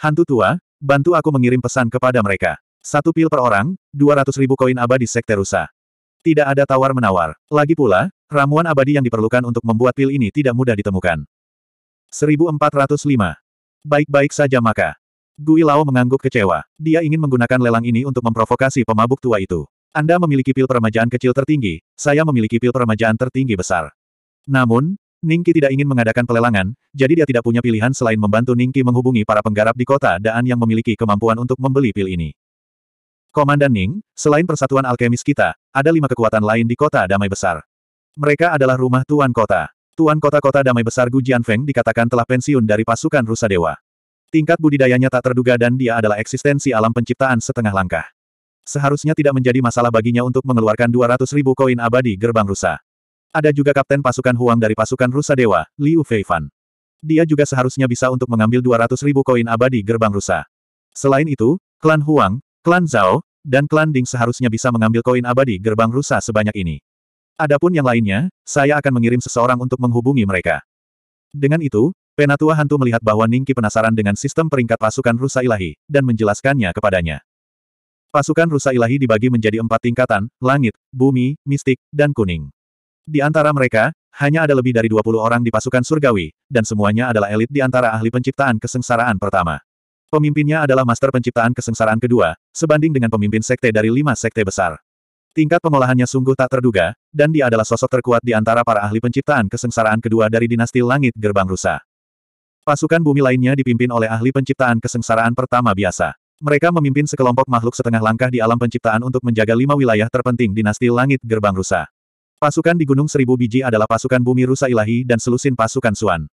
Hantu tua, bantu aku mengirim pesan kepada mereka. Satu pil per orang, 200 ribu koin abadi Sekte Rusa. Tidak ada tawar-menawar. Lagi pula, ramuan abadi yang diperlukan untuk membuat pil ini tidak mudah ditemukan. 1405. Baik-baik saja maka. Gui Lao mengangguk kecewa. Dia ingin menggunakan lelang ini untuk memprovokasi pemabuk tua itu. Anda memiliki pil peremajaan kecil tertinggi, saya memiliki pil peremajaan tertinggi besar. Namun, Ningki tidak ingin mengadakan pelelangan, jadi dia tidak punya pilihan selain membantu Ningki menghubungi para penggarap di kota Daan yang memiliki kemampuan untuk membeli pil ini. Komandan Ning, selain persatuan alkemis kita, ada lima kekuatan lain di kota damai besar. Mereka adalah rumah tuan kota. Tuan kota-kota damai besar Gu Jianfeng dikatakan telah pensiun dari pasukan Rusa Dewa. Tingkat budidayanya tak terduga dan dia adalah eksistensi alam penciptaan setengah langkah. Seharusnya tidak menjadi masalah baginya untuk mengeluarkan 200 ribu koin abadi gerbang rusa. Ada juga kapten pasukan Huang dari pasukan rusa dewa, Liu Feifan. Dia juga seharusnya bisa untuk mengambil 200 ribu koin abadi gerbang rusa. Selain itu, klan Huang, klan Zhao, dan klan Ding seharusnya bisa mengambil koin abadi gerbang rusa sebanyak ini. Adapun yang lainnya, saya akan mengirim seseorang untuk menghubungi mereka. Dengan itu, Penatua Hantu melihat bahwa Ningki penasaran dengan sistem peringkat pasukan rusa ilahi, dan menjelaskannya kepadanya. Pasukan rusa ilahi dibagi menjadi empat tingkatan, langit, bumi, mistik, dan kuning. Di antara mereka, hanya ada lebih dari 20 orang di pasukan surgawi, dan semuanya adalah elit di antara ahli penciptaan kesengsaraan pertama. Pemimpinnya adalah master penciptaan kesengsaraan kedua, sebanding dengan pemimpin sekte dari lima sekte besar. Tingkat pengolahannya sungguh tak terduga, dan dia adalah sosok terkuat di antara para ahli penciptaan kesengsaraan kedua dari dinasti langit gerbang rusa. Pasukan bumi lainnya dipimpin oleh ahli penciptaan kesengsaraan pertama biasa. Mereka memimpin sekelompok makhluk setengah langkah di alam penciptaan untuk menjaga lima wilayah terpenting dinasti langit gerbang rusa. Pasukan di Gunung Seribu Biji adalah pasukan bumi rusa ilahi dan selusin pasukan Suan.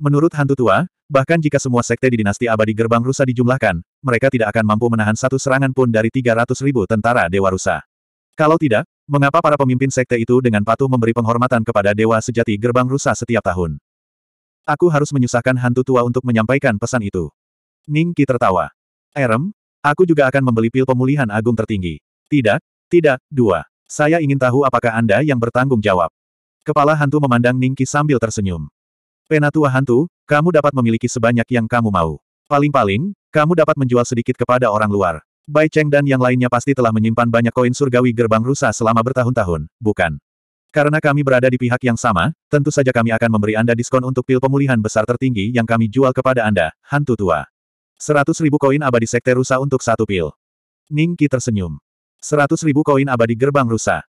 Menurut hantu tua, bahkan jika semua sekte di dinasti abadi gerbang rusa dijumlahkan, mereka tidak akan mampu menahan satu serangan pun dari 300 ribu tentara dewa rusa. Kalau tidak, mengapa para pemimpin sekte itu dengan patuh memberi penghormatan kepada dewa sejati gerbang rusa setiap tahun? Aku harus menyusahkan hantu tua untuk menyampaikan pesan itu. Ning Ki tertawa. Erem, aku juga akan membeli pil pemulihan agung tertinggi. Tidak, tidak, dua. Saya ingin tahu apakah Anda yang bertanggung jawab. Kepala hantu memandang Ning sambil tersenyum. Penatua hantu, kamu dapat memiliki sebanyak yang kamu mau. Paling-paling, kamu dapat menjual sedikit kepada orang luar. Bai Cheng dan yang lainnya pasti telah menyimpan banyak koin surgawi gerbang rusa selama bertahun-tahun, bukan? Karena kami berada di pihak yang sama, tentu saja kami akan memberi Anda diskon untuk pil pemulihan besar tertinggi yang kami jual kepada Anda, hantu tua. Seratus ribu koin abadi sekte rusa untuk satu pil. Ning Qi tersenyum. Seratus ribu koin abadi gerbang rusa.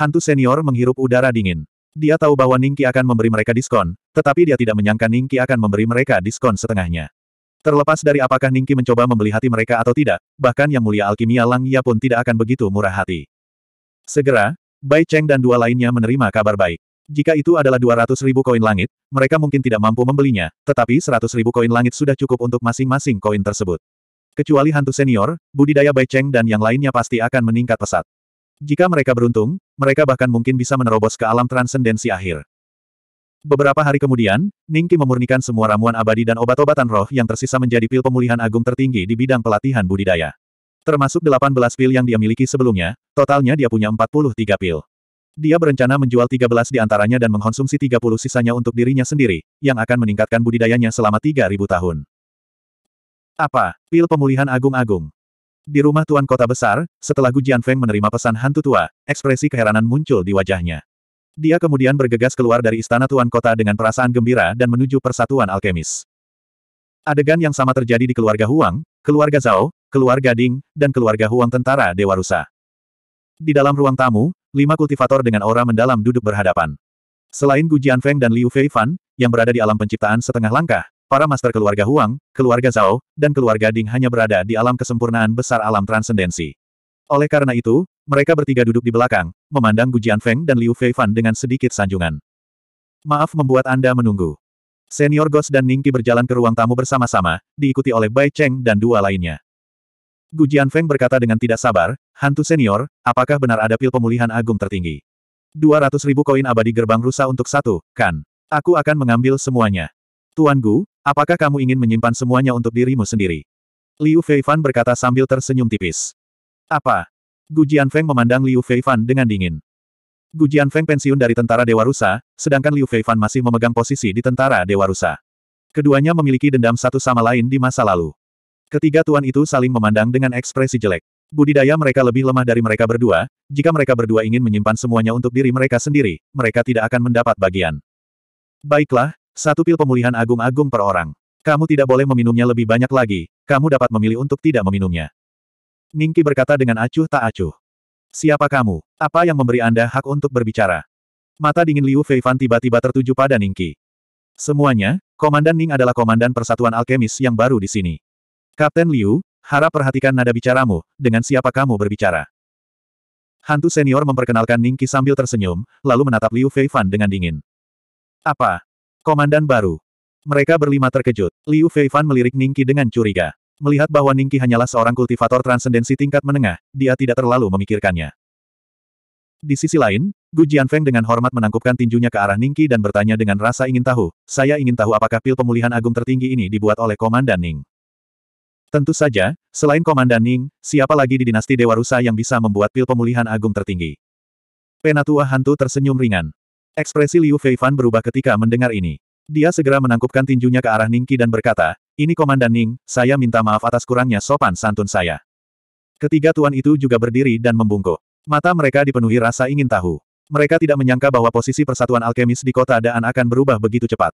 Hantu senior menghirup udara dingin. Dia tahu bahwa Ningki akan memberi mereka diskon, tetapi dia tidak menyangka Ningki akan memberi mereka diskon setengahnya. Terlepas dari apakah Ningki mencoba membeli hati mereka atau tidak, bahkan Yang Mulia Alkimia Lang Ya pun tidak akan begitu murah hati. Segera, Bai Cheng dan dua lainnya menerima kabar baik. Jika itu adalah 200 ribu koin langit, mereka mungkin tidak mampu membelinya, tetapi 100 ribu koin langit sudah cukup untuk masing-masing koin tersebut. Kecuali hantu senior, budidaya Bai Cheng dan yang lainnya pasti akan meningkat pesat. Jika mereka beruntung, mereka bahkan mungkin bisa menerobos ke alam transendensi akhir. Beberapa hari kemudian, Ningki memurnikan semua ramuan abadi dan obat-obatan roh yang tersisa menjadi pil pemulihan agung tertinggi di bidang pelatihan budidaya. Termasuk 18 pil yang dia miliki sebelumnya, totalnya dia punya 43 pil. Dia berencana menjual 13 di antaranya dan mengkonsumsi 30 sisanya untuk dirinya sendiri, yang akan meningkatkan budidayanya selama 3.000 tahun. Apa? Pil pemulihan agung-agung. Di rumah tuan kota besar, setelah Gujian Feng menerima pesan hantu tua, ekspresi keheranan muncul di wajahnya. Dia kemudian bergegas keluar dari istana tuan kota dengan perasaan gembira dan menuju persatuan alkemis. Adegan yang sama terjadi di keluarga Huang, keluarga Zhao, keluarga Ding, dan keluarga Huang tentara Dewa Rusa. Di dalam ruang tamu, lima kultivator dengan aura mendalam duduk berhadapan. Selain Gujian Feng dan Liu Feifan, yang berada di alam penciptaan setengah langkah, Para master keluarga Huang, keluarga Zhao, dan keluarga Ding hanya berada di alam kesempurnaan besar alam transendensi. Oleh karena itu, mereka bertiga duduk di belakang, memandang Gu Jianfeng dan Liu Feifan dengan sedikit sanjungan. Maaf membuat Anda menunggu. Senior Ghost dan Ningki berjalan ke ruang tamu bersama-sama, diikuti oleh Bai Cheng dan dua lainnya. Gu Jianfeng berkata dengan tidak sabar, Hantu senior, apakah benar ada pil pemulihan agung tertinggi? 200 ribu koin abadi gerbang rusa untuk satu, kan? Aku akan mengambil semuanya. Tuan Gu, Apakah kamu ingin menyimpan semuanya untuk dirimu sendiri? Liu Feifan berkata sambil tersenyum tipis. Apa? Gu Jianfeng memandang Liu Feifan dengan dingin. Gu Jianfeng pensiun dari tentara Dewa Rusa, sedangkan Liu Feifan masih memegang posisi di tentara Dewa Rusa. Keduanya memiliki dendam satu sama lain di masa lalu. Ketiga tuan itu saling memandang dengan ekspresi jelek. Budidaya mereka lebih lemah dari mereka berdua, jika mereka berdua ingin menyimpan semuanya untuk diri mereka sendiri, mereka tidak akan mendapat bagian. Baiklah, satu pil pemulihan agung-agung per orang. Kamu tidak boleh meminumnya lebih banyak lagi, kamu dapat memilih untuk tidak meminumnya. Ningki berkata dengan acuh tak acuh. Siapa kamu? Apa yang memberi Anda hak untuk berbicara? Mata dingin Liu Feifan tiba-tiba tertuju pada Ningki. Semuanya, Komandan Ning adalah Komandan Persatuan Alkemis yang baru di sini. Kapten Liu, harap perhatikan nada bicaramu, dengan siapa kamu berbicara. Hantu senior memperkenalkan Ningki sambil tersenyum, lalu menatap Liu Feifan dengan dingin. Apa, Komandan baru. Mereka berlima terkejut. Liu Feifan melirik Ningki dengan curiga. Melihat bahwa Ningki hanyalah seorang kultivator transendensi tingkat menengah, dia tidak terlalu memikirkannya. Di sisi lain, Gu Jianfeng dengan hormat menangkupkan tinjunya ke arah Ningki dan bertanya dengan rasa ingin tahu, saya ingin tahu apakah pil pemulihan agung tertinggi ini dibuat oleh Komandan Ning. Tentu saja, selain Komandan Ning, siapa lagi di dinasti Dewa Rusa yang bisa membuat pil pemulihan agung tertinggi? Penatua hantu tersenyum ringan. Ekspresi Liu Feifan berubah ketika mendengar ini. Dia segera menangkupkan tinjunya ke arah Ningki dan berkata, ini Komandan Ning, saya minta maaf atas kurangnya sopan santun saya. Ketiga tuan itu juga berdiri dan membungkuk. Mata mereka dipenuhi rasa ingin tahu. Mereka tidak menyangka bahwa posisi persatuan alkemis di kota Daan akan berubah begitu cepat.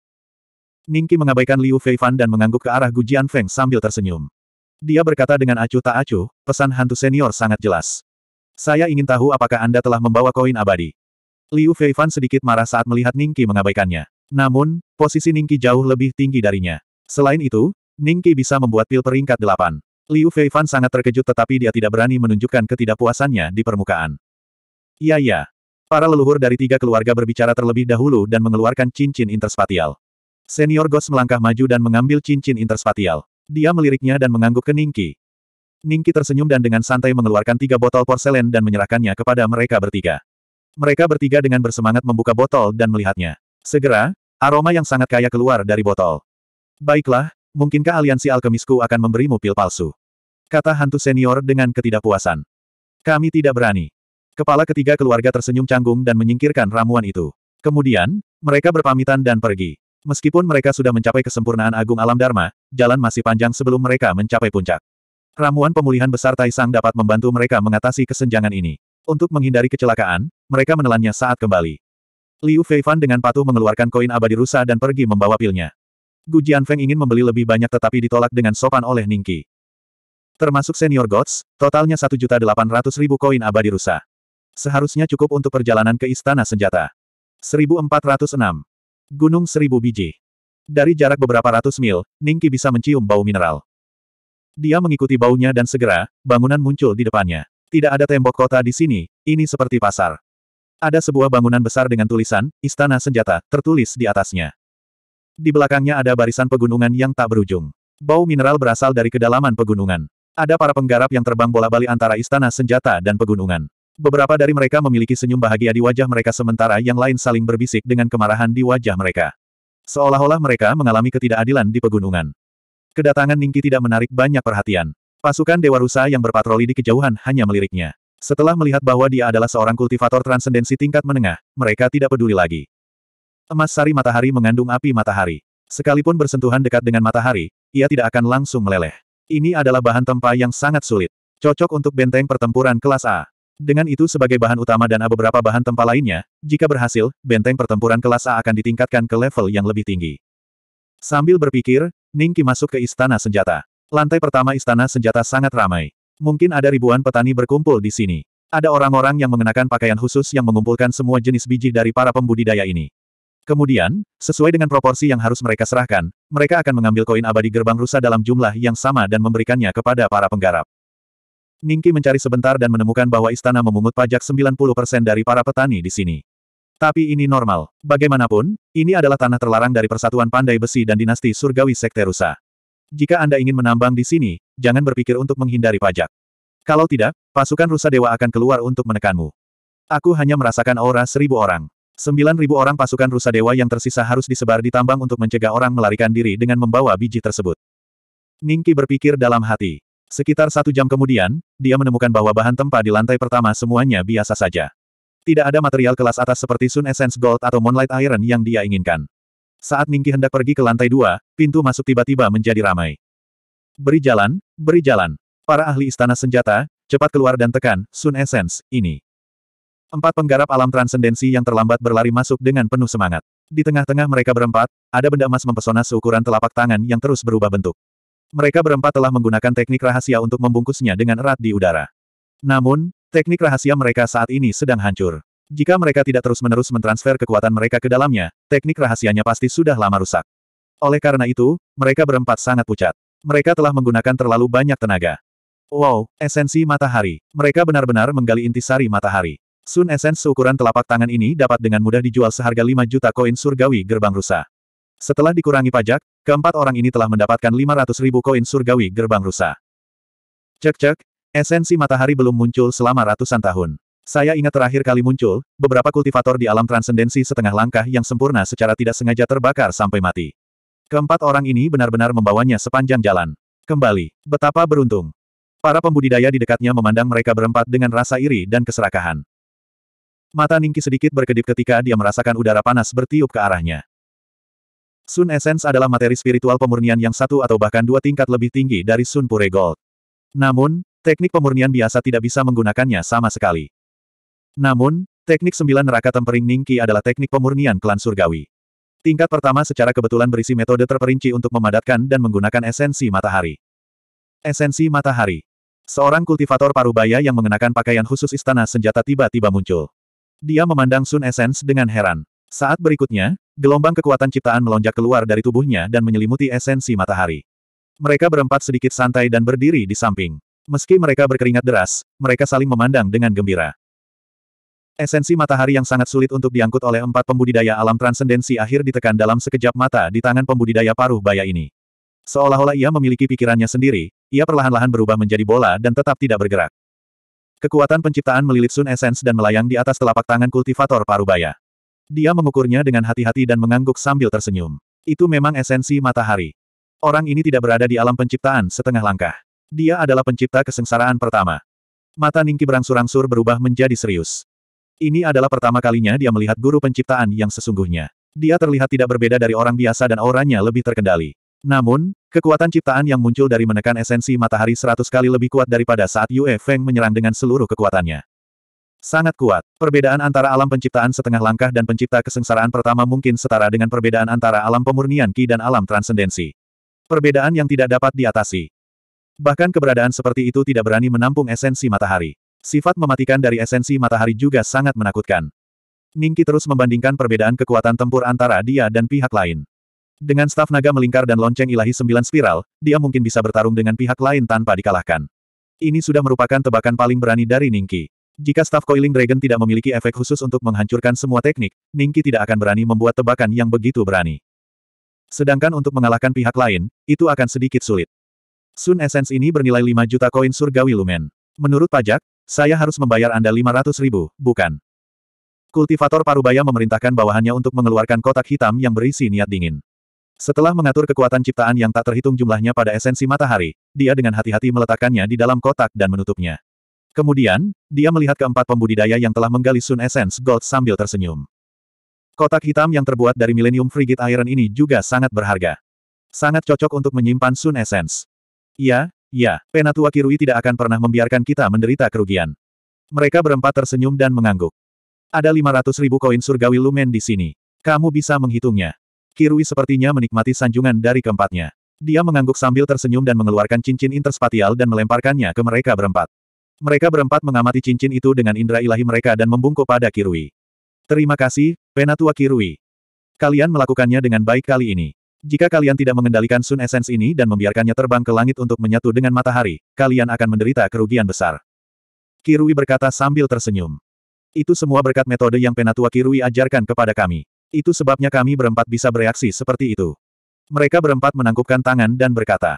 Ningki mengabaikan Liu Feifan dan mengangguk ke arah Gu Jian Feng sambil tersenyum. Dia berkata dengan acuh tak acuh, pesan hantu senior sangat jelas. Saya ingin tahu apakah Anda telah membawa koin abadi. Liu Feifan sedikit marah saat melihat Ningki mengabaikannya. Namun, posisi Ningki jauh lebih tinggi darinya. Selain itu, Ningki bisa membuat pil peringkat delapan. Liu Feifan sangat terkejut tetapi dia tidak berani menunjukkan ketidakpuasannya di permukaan. Iya iya. Para leluhur dari tiga keluarga berbicara terlebih dahulu dan mengeluarkan cincin interspatial. Senior Ghost melangkah maju dan mengambil cincin interspatial. Dia meliriknya dan mengangguk ke Ningki. Ningki tersenyum dan dengan santai mengeluarkan tiga botol porselen dan menyerahkannya kepada mereka bertiga. Mereka bertiga dengan bersemangat membuka botol dan melihatnya. Segera, aroma yang sangat kaya keluar dari botol. Baiklah, mungkinkah aliansi alkemisku akan memberimu pil palsu? Kata hantu senior dengan ketidakpuasan. Kami tidak berani. Kepala ketiga keluarga tersenyum canggung dan menyingkirkan ramuan itu. Kemudian, mereka berpamitan dan pergi. Meskipun mereka sudah mencapai kesempurnaan agung alam dharma, jalan masih panjang sebelum mereka mencapai puncak. Ramuan pemulihan besar Taisang dapat membantu mereka mengatasi kesenjangan ini. Untuk menghindari kecelakaan, mereka menelannya saat kembali. Liu Feifan dengan patuh mengeluarkan koin abadi rusa dan pergi membawa pilnya. Gu Jianfeng ingin membeli lebih banyak tetapi ditolak dengan sopan oleh Ningqi. Termasuk senior gods, totalnya 1.800.000 koin abadi rusa. Seharusnya cukup untuk perjalanan ke Istana Senjata. 1406. Gunung Seribu Biji. Dari jarak beberapa ratus mil, Ningqi bisa mencium bau mineral. Dia mengikuti baunya dan segera, bangunan muncul di depannya. Tidak ada tembok kota di sini, ini seperti pasar. Ada sebuah bangunan besar dengan tulisan, Istana Senjata, tertulis di atasnya. Di belakangnya ada barisan pegunungan yang tak berujung. Bau mineral berasal dari kedalaman pegunungan. Ada para penggarap yang terbang bola-bali antara Istana Senjata dan pegunungan. Beberapa dari mereka memiliki senyum bahagia di wajah mereka sementara yang lain saling berbisik dengan kemarahan di wajah mereka. Seolah-olah mereka mengalami ketidakadilan di pegunungan. Kedatangan Ningki tidak menarik banyak perhatian. Pasukan Dewa Rusa yang berpatroli di kejauhan hanya meliriknya. Setelah melihat bahwa dia adalah seorang kultivator transendensi tingkat menengah, mereka tidak peduli lagi. Emas sari matahari mengandung api matahari. Sekalipun bersentuhan dekat dengan matahari, ia tidak akan langsung meleleh. Ini adalah bahan tempa yang sangat sulit. Cocok untuk benteng pertempuran kelas A. Dengan itu sebagai bahan utama dan beberapa bahan tempa lainnya, jika berhasil, benteng pertempuran kelas A akan ditingkatkan ke level yang lebih tinggi. Sambil berpikir, Ningki masuk ke istana senjata. Lantai pertama istana senjata sangat ramai. Mungkin ada ribuan petani berkumpul di sini. Ada orang-orang yang mengenakan pakaian khusus yang mengumpulkan semua jenis biji dari para pembudidaya ini. Kemudian, sesuai dengan proporsi yang harus mereka serahkan, mereka akan mengambil koin abadi gerbang rusa dalam jumlah yang sama dan memberikannya kepada para penggarap. Ningki mencari sebentar dan menemukan bahwa istana memungut pajak 90% dari para petani di sini. Tapi ini normal. Bagaimanapun, ini adalah tanah terlarang dari Persatuan Pandai Besi dan Dinasti Surgawi Sekte Rusa. Jika Anda ingin menambang di sini, jangan berpikir untuk menghindari pajak. Kalau tidak, pasukan rusa dewa akan keluar untuk menekanmu. Aku hanya merasakan aura seribu orang. Sembilan ribu orang pasukan rusa dewa yang tersisa harus disebar di tambang untuk mencegah orang melarikan diri dengan membawa biji tersebut. Ningki berpikir dalam hati. Sekitar satu jam kemudian, dia menemukan bahwa bahan tempa di lantai pertama semuanya biasa saja. Tidak ada material kelas atas seperti Sun Essence Gold atau Moonlight Iron yang dia inginkan. Saat Ningki hendak pergi ke lantai dua, pintu masuk tiba-tiba menjadi ramai. Beri jalan, beri jalan. Para ahli istana senjata, cepat keluar dan tekan, Sun Essence, ini. Empat penggarap alam transendensi yang terlambat berlari masuk dengan penuh semangat. Di tengah-tengah mereka berempat, ada benda emas mempesona seukuran telapak tangan yang terus berubah bentuk. Mereka berempat telah menggunakan teknik rahasia untuk membungkusnya dengan erat di udara. Namun, teknik rahasia mereka saat ini sedang hancur. Jika mereka tidak terus-menerus mentransfer kekuatan mereka ke dalamnya, teknik rahasianya pasti sudah lama rusak. Oleh karena itu, mereka berempat sangat pucat. Mereka telah menggunakan terlalu banyak tenaga. Wow, esensi matahari. Mereka benar-benar menggali intisari matahari. Sun Essence seukuran telapak tangan ini dapat dengan mudah dijual seharga 5 juta koin surgawi gerbang rusa. Setelah dikurangi pajak, keempat orang ini telah mendapatkan 500 ribu koin surgawi gerbang rusa. Cek-cek, esensi matahari belum muncul selama ratusan tahun. Saya ingat terakhir kali muncul, beberapa kultivator di alam transendensi setengah langkah yang sempurna secara tidak sengaja terbakar sampai mati. Keempat orang ini benar-benar membawanya sepanjang jalan. Kembali, betapa beruntung. Para pembudidaya di dekatnya memandang mereka berempat dengan rasa iri dan keserakahan. Mata Ningki sedikit berkedip ketika dia merasakan udara panas bertiup ke arahnya. Sun Essence adalah materi spiritual pemurnian yang satu atau bahkan dua tingkat lebih tinggi dari Sun Pure Gold. Namun, teknik pemurnian biasa tidak bisa menggunakannya sama sekali. Namun, teknik sembilan neraka tempering Ningki adalah teknik pemurnian klan surgawi. Tingkat pertama secara kebetulan berisi metode terperinci untuk memadatkan dan menggunakan esensi matahari. Esensi matahari. Seorang kultivator parubaya yang mengenakan pakaian khusus istana senjata tiba-tiba muncul. Dia memandang Sun Essence dengan heran. Saat berikutnya, gelombang kekuatan ciptaan melonjak keluar dari tubuhnya dan menyelimuti esensi matahari. Mereka berempat sedikit santai dan berdiri di samping. Meski mereka berkeringat deras, mereka saling memandang dengan gembira. Esensi matahari yang sangat sulit untuk diangkut oleh empat pembudidaya alam transendensi akhir ditekan dalam sekejap mata di tangan pembudidaya paruh baya ini. Seolah-olah ia memiliki pikirannya sendiri, ia perlahan-lahan berubah menjadi bola dan tetap tidak bergerak. Kekuatan penciptaan melilit Sun Essence dan melayang di atas telapak tangan kultivator paruh baya. Dia mengukurnya dengan hati-hati dan mengangguk sambil tersenyum. Itu memang esensi matahari. Orang ini tidak berada di alam penciptaan setengah langkah. Dia adalah pencipta kesengsaraan pertama. Mata Ningki berangsur-angsur berubah menjadi serius. Ini adalah pertama kalinya dia melihat guru penciptaan yang sesungguhnya. Dia terlihat tidak berbeda dari orang biasa dan auranya lebih terkendali. Namun, kekuatan ciptaan yang muncul dari menekan esensi matahari seratus kali lebih kuat daripada saat Yue Feng menyerang dengan seluruh kekuatannya. Sangat kuat. Perbedaan antara alam penciptaan setengah langkah dan pencipta kesengsaraan pertama mungkin setara dengan perbedaan antara alam pemurnian Qi dan alam transendensi. Perbedaan yang tidak dapat diatasi. Bahkan keberadaan seperti itu tidak berani menampung esensi matahari. Sifat mematikan dari esensi matahari juga sangat menakutkan. Ningki terus membandingkan perbedaan kekuatan tempur antara dia dan pihak lain. Dengan staf naga melingkar dan lonceng ilahi sembilan spiral, dia mungkin bisa bertarung dengan pihak lain tanpa dikalahkan. Ini sudah merupakan tebakan paling berani dari Ningki. Jika staf coiling dragon tidak memiliki efek khusus untuk menghancurkan semua teknik, Ningki tidak akan berani membuat tebakan yang begitu berani. Sedangkan untuk mengalahkan pihak lain, itu akan sedikit sulit. Sun Essence ini bernilai 5 juta koin surgawi lumen. Menurut pajak, saya harus membayar Anda 500 ribu, bukan? Kultivator Parubaya memerintahkan bawahannya untuk mengeluarkan kotak hitam yang berisi niat dingin. Setelah mengatur kekuatan ciptaan yang tak terhitung jumlahnya pada esensi matahari, dia dengan hati-hati meletakkannya di dalam kotak dan menutupnya. Kemudian, dia melihat keempat pembudidaya yang telah menggali Sun Essence Gold sambil tersenyum. Kotak hitam yang terbuat dari Millennium Frigid Iron ini juga sangat berharga. Sangat cocok untuk menyimpan Sun Essence. Iya, Ya, Penatua Kirui tidak akan pernah membiarkan kita menderita kerugian. Mereka berempat tersenyum dan mengangguk. Ada 500 ribu koin surgawi lumen di sini. Kamu bisa menghitungnya. Kirui sepertinya menikmati sanjungan dari keempatnya. Dia mengangguk sambil tersenyum dan mengeluarkan cincin interspatial dan melemparkannya ke mereka berempat. Mereka berempat mengamati cincin itu dengan indera ilahi mereka dan membungkuk pada Kirui. Terima kasih, Penatua Kirui. Kalian melakukannya dengan baik kali ini. Jika kalian tidak mengendalikan Sun Essence ini dan membiarkannya terbang ke langit untuk menyatu dengan matahari, kalian akan menderita kerugian besar. Kirui berkata sambil tersenyum. Itu semua berkat metode yang Penatua Kirui ajarkan kepada kami. Itu sebabnya kami berempat bisa bereaksi seperti itu. Mereka berempat menangkupkan tangan dan berkata.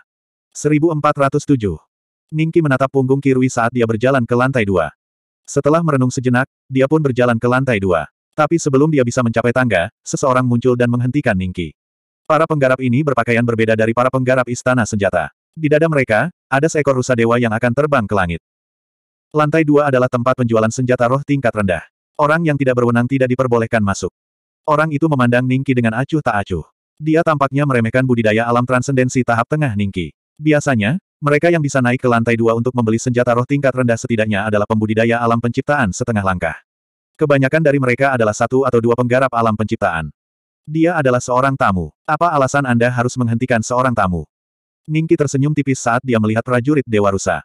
1407. Ningki menatap punggung Kirui saat dia berjalan ke lantai dua. Setelah merenung sejenak, dia pun berjalan ke lantai dua. Tapi sebelum dia bisa mencapai tangga, seseorang muncul dan menghentikan Ningki. Para penggarap ini berpakaian berbeda dari para penggarap istana senjata. Di dada mereka, ada seekor rusa dewa yang akan terbang ke langit. Lantai dua adalah tempat penjualan senjata roh tingkat rendah. Orang yang tidak berwenang tidak diperbolehkan masuk. Orang itu memandang Ningki dengan acuh tak acuh. Dia tampaknya meremehkan budidaya alam transendensi tahap tengah Ningki. Biasanya, mereka yang bisa naik ke lantai dua untuk membeli senjata roh tingkat rendah setidaknya adalah pembudidaya alam penciptaan setengah langkah. Kebanyakan dari mereka adalah satu atau dua penggarap alam penciptaan. Dia adalah seorang tamu. Apa alasan Anda harus menghentikan seorang tamu? Ningki tersenyum tipis saat dia melihat prajurit Dewa Rusa.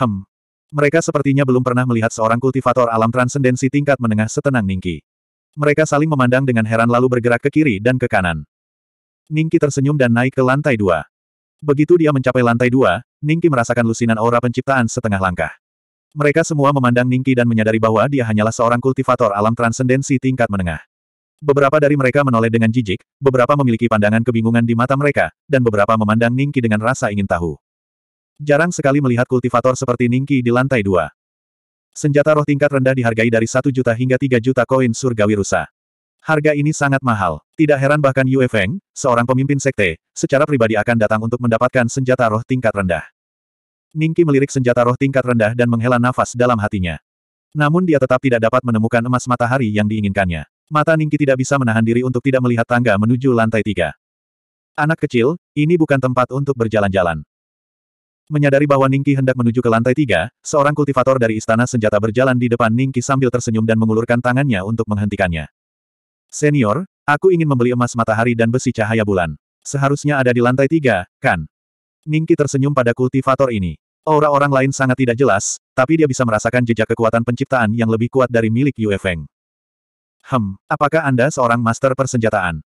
Hem. Mereka sepertinya belum pernah melihat seorang kultivator alam transendensi tingkat menengah setenang Ningki. Mereka saling memandang dengan heran lalu bergerak ke kiri dan ke kanan. Ningki tersenyum dan naik ke lantai dua. Begitu dia mencapai lantai dua, Ningki merasakan lusinan aura penciptaan setengah langkah. Mereka semua memandang Ningki dan menyadari bahwa dia hanyalah seorang kultivator alam transendensi tingkat menengah. Beberapa dari mereka menoleh dengan jijik, beberapa memiliki pandangan kebingungan di mata mereka, dan beberapa memandang Ningki dengan rasa ingin tahu. Jarang sekali melihat kultivator seperti Ningki di lantai dua. Senjata roh tingkat rendah dihargai dari 1 juta hingga 3 juta koin surgawi rusa. Harga ini sangat mahal. Tidak heran bahkan Yue Feng, seorang pemimpin sekte, secara pribadi akan datang untuk mendapatkan senjata roh tingkat rendah. Ningki melirik senjata roh tingkat rendah dan menghela nafas dalam hatinya. Namun dia tetap tidak dapat menemukan emas matahari yang diinginkannya. Mata Ningki tidak bisa menahan diri untuk tidak melihat tangga menuju lantai tiga. Anak kecil, ini bukan tempat untuk berjalan-jalan. Menyadari bahwa Ningki hendak menuju ke lantai tiga, seorang kultivator dari istana senjata berjalan di depan Ningki sambil tersenyum dan mengulurkan tangannya untuk menghentikannya. Senior, aku ingin membeli emas matahari dan besi cahaya bulan. Seharusnya ada di lantai tiga, kan? Ningki tersenyum pada kultivator ini. Aura orang lain sangat tidak jelas, tapi dia bisa merasakan jejak kekuatan penciptaan yang lebih kuat dari milik Yue Feng. Hem, apakah Anda seorang master persenjataan?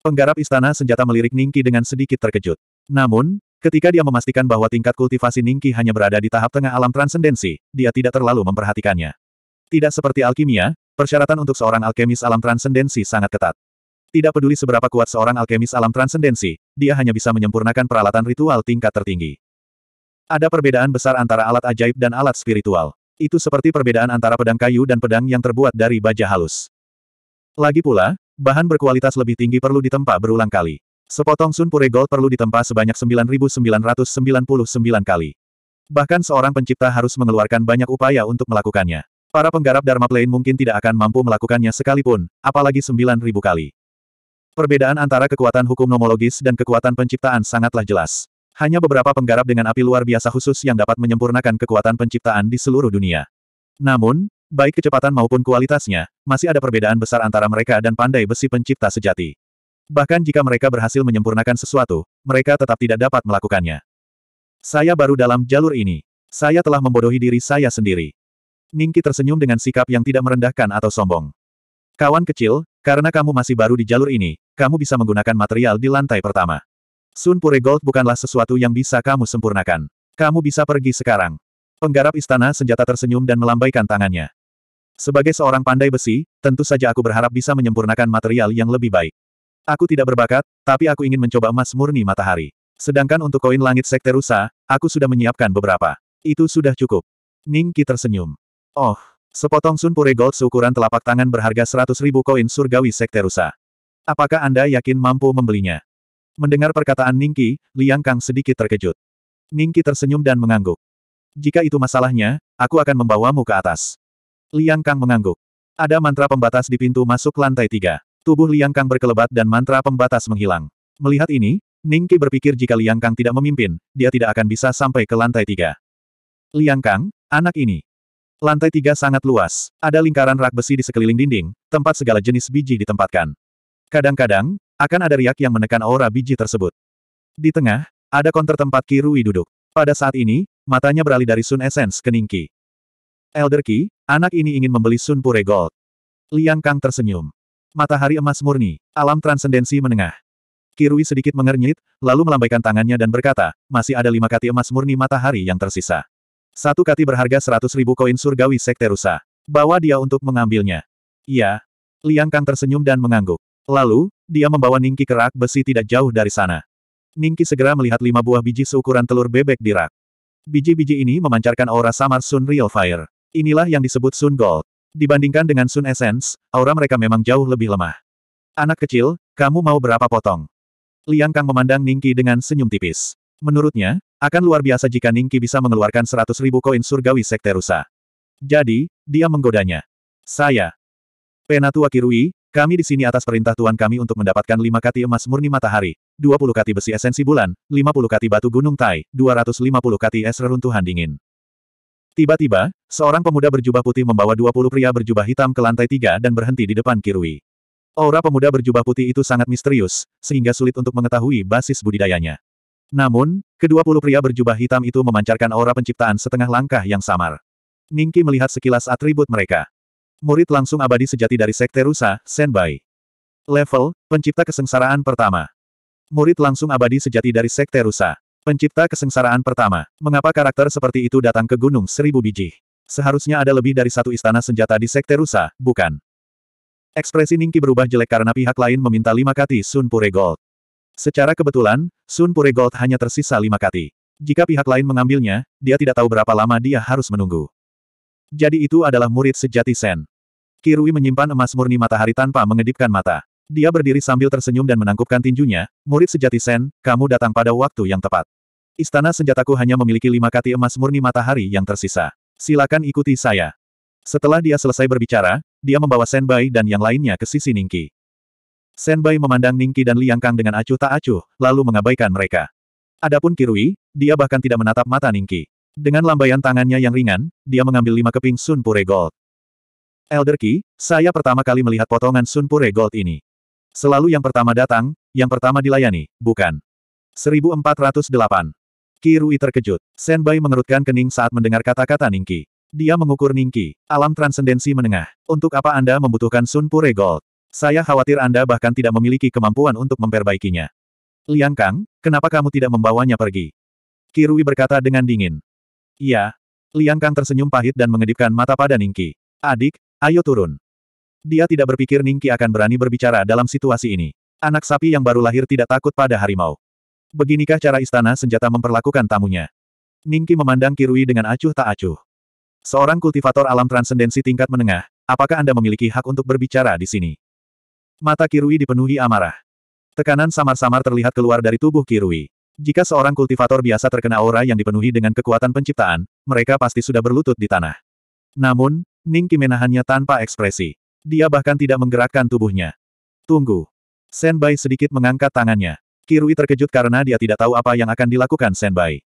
Penggarap istana senjata melirik Ningki dengan sedikit terkejut. Namun, ketika dia memastikan bahwa tingkat kultivasi Ningki hanya berada di tahap tengah alam transendensi, dia tidak terlalu memperhatikannya. Tidak seperti alkimia, persyaratan untuk seorang alkemis alam transendensi sangat ketat. Tidak peduli seberapa kuat seorang alkemis alam transendensi, dia hanya bisa menyempurnakan peralatan ritual tingkat tertinggi. Ada perbedaan besar antara alat ajaib dan alat spiritual. Itu seperti perbedaan antara pedang kayu dan pedang yang terbuat dari baja halus. Lagi pula, bahan berkualitas lebih tinggi perlu ditempa berulang kali. Sepotong Sunpure Gold perlu ditempa sebanyak 9.999 kali. Bahkan seorang pencipta harus mengeluarkan banyak upaya untuk melakukannya. Para penggarap Dharma Plane mungkin tidak akan mampu melakukannya sekalipun, apalagi 9.000 kali. Perbedaan antara kekuatan hukum nomologis dan kekuatan penciptaan sangatlah jelas. Hanya beberapa penggarap dengan api luar biasa khusus yang dapat menyempurnakan kekuatan penciptaan di seluruh dunia. Namun, baik kecepatan maupun kualitasnya, masih ada perbedaan besar antara mereka dan pandai besi pencipta sejati. Bahkan jika mereka berhasil menyempurnakan sesuatu, mereka tetap tidak dapat melakukannya. Saya baru dalam jalur ini. Saya telah membodohi diri saya sendiri. Ningki tersenyum dengan sikap yang tidak merendahkan atau sombong. Kawan kecil, karena kamu masih baru di jalur ini, kamu bisa menggunakan material di lantai pertama. Sun Pure Gold bukanlah sesuatu yang bisa kamu sempurnakan. Kamu bisa pergi sekarang. Penggarap istana senjata tersenyum dan melambaikan tangannya. Sebagai seorang pandai besi, tentu saja aku berharap bisa menyempurnakan material yang lebih baik. Aku tidak berbakat, tapi aku ingin mencoba emas murni matahari. Sedangkan untuk koin langit Sekte Rusa, aku sudah menyiapkan beberapa. Itu sudah cukup. Ning tersenyum. Oh, sepotong sun Sunpure Gold seukuran telapak tangan berharga 100 ribu koin surgawi Sekte Rusa. Apakah Anda yakin mampu membelinya? Mendengar perkataan Ning Liangkang Liang Kang sedikit terkejut. Ning tersenyum dan mengangguk. Jika itu masalahnya, aku akan membawamu ke atas. Liang Kang mengangguk. Ada mantra pembatas di pintu masuk lantai tiga. Tubuh Liang Kang berkelebat dan mantra pembatas menghilang. Melihat ini, Ning Qi berpikir jika Liang Kang tidak memimpin, dia tidak akan bisa sampai ke lantai tiga. Liang Kang, anak ini. Lantai tiga sangat luas. Ada lingkaran rak besi di sekeliling dinding, tempat segala jenis biji ditempatkan. Kadang-kadang, akan ada riak yang menekan aura biji tersebut. Di tengah, ada konter tempat Kirui duduk. Pada saat ini, matanya beralih dari Sun Essence ke Ningki. Elder Qi, anak ini ingin membeli Sunpure Gold. Liang Kang tersenyum. Matahari emas murni, alam transendensi menengah. Kirui sedikit mengernyit, lalu melambaikan tangannya dan berkata, masih ada lima kati emas murni matahari yang tersisa. Satu kati berharga seratus ribu koin surgawi sekte rusa. Bawa dia untuk mengambilnya. Iya. Liang Kang tersenyum dan mengangguk. Lalu, dia membawa Ningki ke rak besi tidak jauh dari sana. Ningki segera melihat lima buah biji seukuran telur bebek di rak. Biji-biji ini memancarkan aura samar Sun Real Fire. Inilah yang disebut Sun Gold. Dibandingkan dengan Sun Essence, aura mereka memang jauh lebih lemah. Anak kecil, kamu mau berapa potong? Liang Kang memandang Ningki dengan senyum tipis. Menurutnya, akan luar biasa jika Ningki bisa mengeluarkan seratus ribu koin surgawi Sekte Rusa. Jadi, dia menggodanya. Saya. Penatua Kirui, kami di sini atas perintah tuan kami untuk mendapatkan lima kati emas murni matahari, dua puluh kati besi esensi bulan, lima puluh kati batu gunung Tai, dua ratus lima puluh kati es reruntuhan dingin. Tiba-tiba, seorang pemuda berjubah putih membawa 20 pria berjubah hitam ke lantai tiga dan berhenti di depan Kirui. Aura pemuda berjubah putih itu sangat misterius, sehingga sulit untuk mengetahui basis budidayanya. Namun, kedua puluh pria berjubah hitam itu memancarkan aura penciptaan setengah langkah yang samar. Ningki melihat sekilas atribut mereka. Murid langsung abadi sejati dari Sekte Rusa, Senbai. Level, pencipta kesengsaraan pertama. Murid langsung abadi sejati dari Sekte Rusa. Pencipta kesengsaraan pertama, mengapa karakter seperti itu datang ke Gunung Seribu Biji? Seharusnya ada lebih dari satu istana senjata di Sekte Rusa, bukan? Ekspresi Ningki berubah jelek karena pihak lain meminta lima kati Sun Pure Gold. Secara kebetulan, Sun Pure Gold hanya tersisa lima kati. Jika pihak lain mengambilnya, dia tidak tahu berapa lama dia harus menunggu. Jadi itu adalah murid sejati Sen. Kirui menyimpan emas murni matahari tanpa mengedipkan mata. Dia berdiri sambil tersenyum dan menangkupkan tinjunya, murid sejati Sen, kamu datang pada waktu yang tepat. Istana senjataku hanya memiliki lima kati emas murni matahari yang tersisa. Silakan ikuti saya. Setelah dia selesai berbicara, dia membawa Senbai dan yang lainnya ke sisi Ningki. Senbai memandang Ningki dan Liang Kang dengan acuh tak acuh, lalu mengabaikan mereka. Adapun Kirui, dia bahkan tidak menatap mata Ningki. Dengan lambaian tangannya yang ringan, dia mengambil lima keping Sun Pure Gold. Elder Ki, saya pertama kali melihat potongan Sun Pure Gold ini. Selalu yang pertama datang, yang pertama dilayani, bukan? 1408. Kirui terkejut. Senbai mengerutkan kening saat mendengar kata-kata Ningki. Dia mengukur Ningki, alam transendensi menengah. Untuk apa Anda membutuhkan Sun Sunpure Gold? Saya khawatir Anda bahkan tidak memiliki kemampuan untuk memperbaikinya. Liang Kang, kenapa kamu tidak membawanya pergi? Kirui berkata dengan dingin. Iya. Liang Kang tersenyum pahit dan mengedipkan mata pada Ningki. Adik, ayo turun. Dia tidak berpikir Ningki akan berani berbicara dalam situasi ini. Anak sapi yang baru lahir tidak takut pada harimau. Beginikah cara istana senjata memperlakukan tamunya. Ningki memandang Kirui dengan acuh tak acuh. Seorang kultivator alam transendensi tingkat menengah, apakah Anda memiliki hak untuk berbicara di sini? Mata Kirui dipenuhi amarah. Tekanan samar-samar terlihat keluar dari tubuh Kirui. Jika seorang kultivator biasa terkena aura yang dipenuhi dengan kekuatan penciptaan, mereka pasti sudah berlutut di tanah. Namun, Ningki menahannya tanpa ekspresi. Dia bahkan tidak menggerakkan tubuhnya. Tunggu. Senbai sedikit mengangkat tangannya. Kirui terkejut karena dia tidak tahu apa yang akan dilakukan Senbai.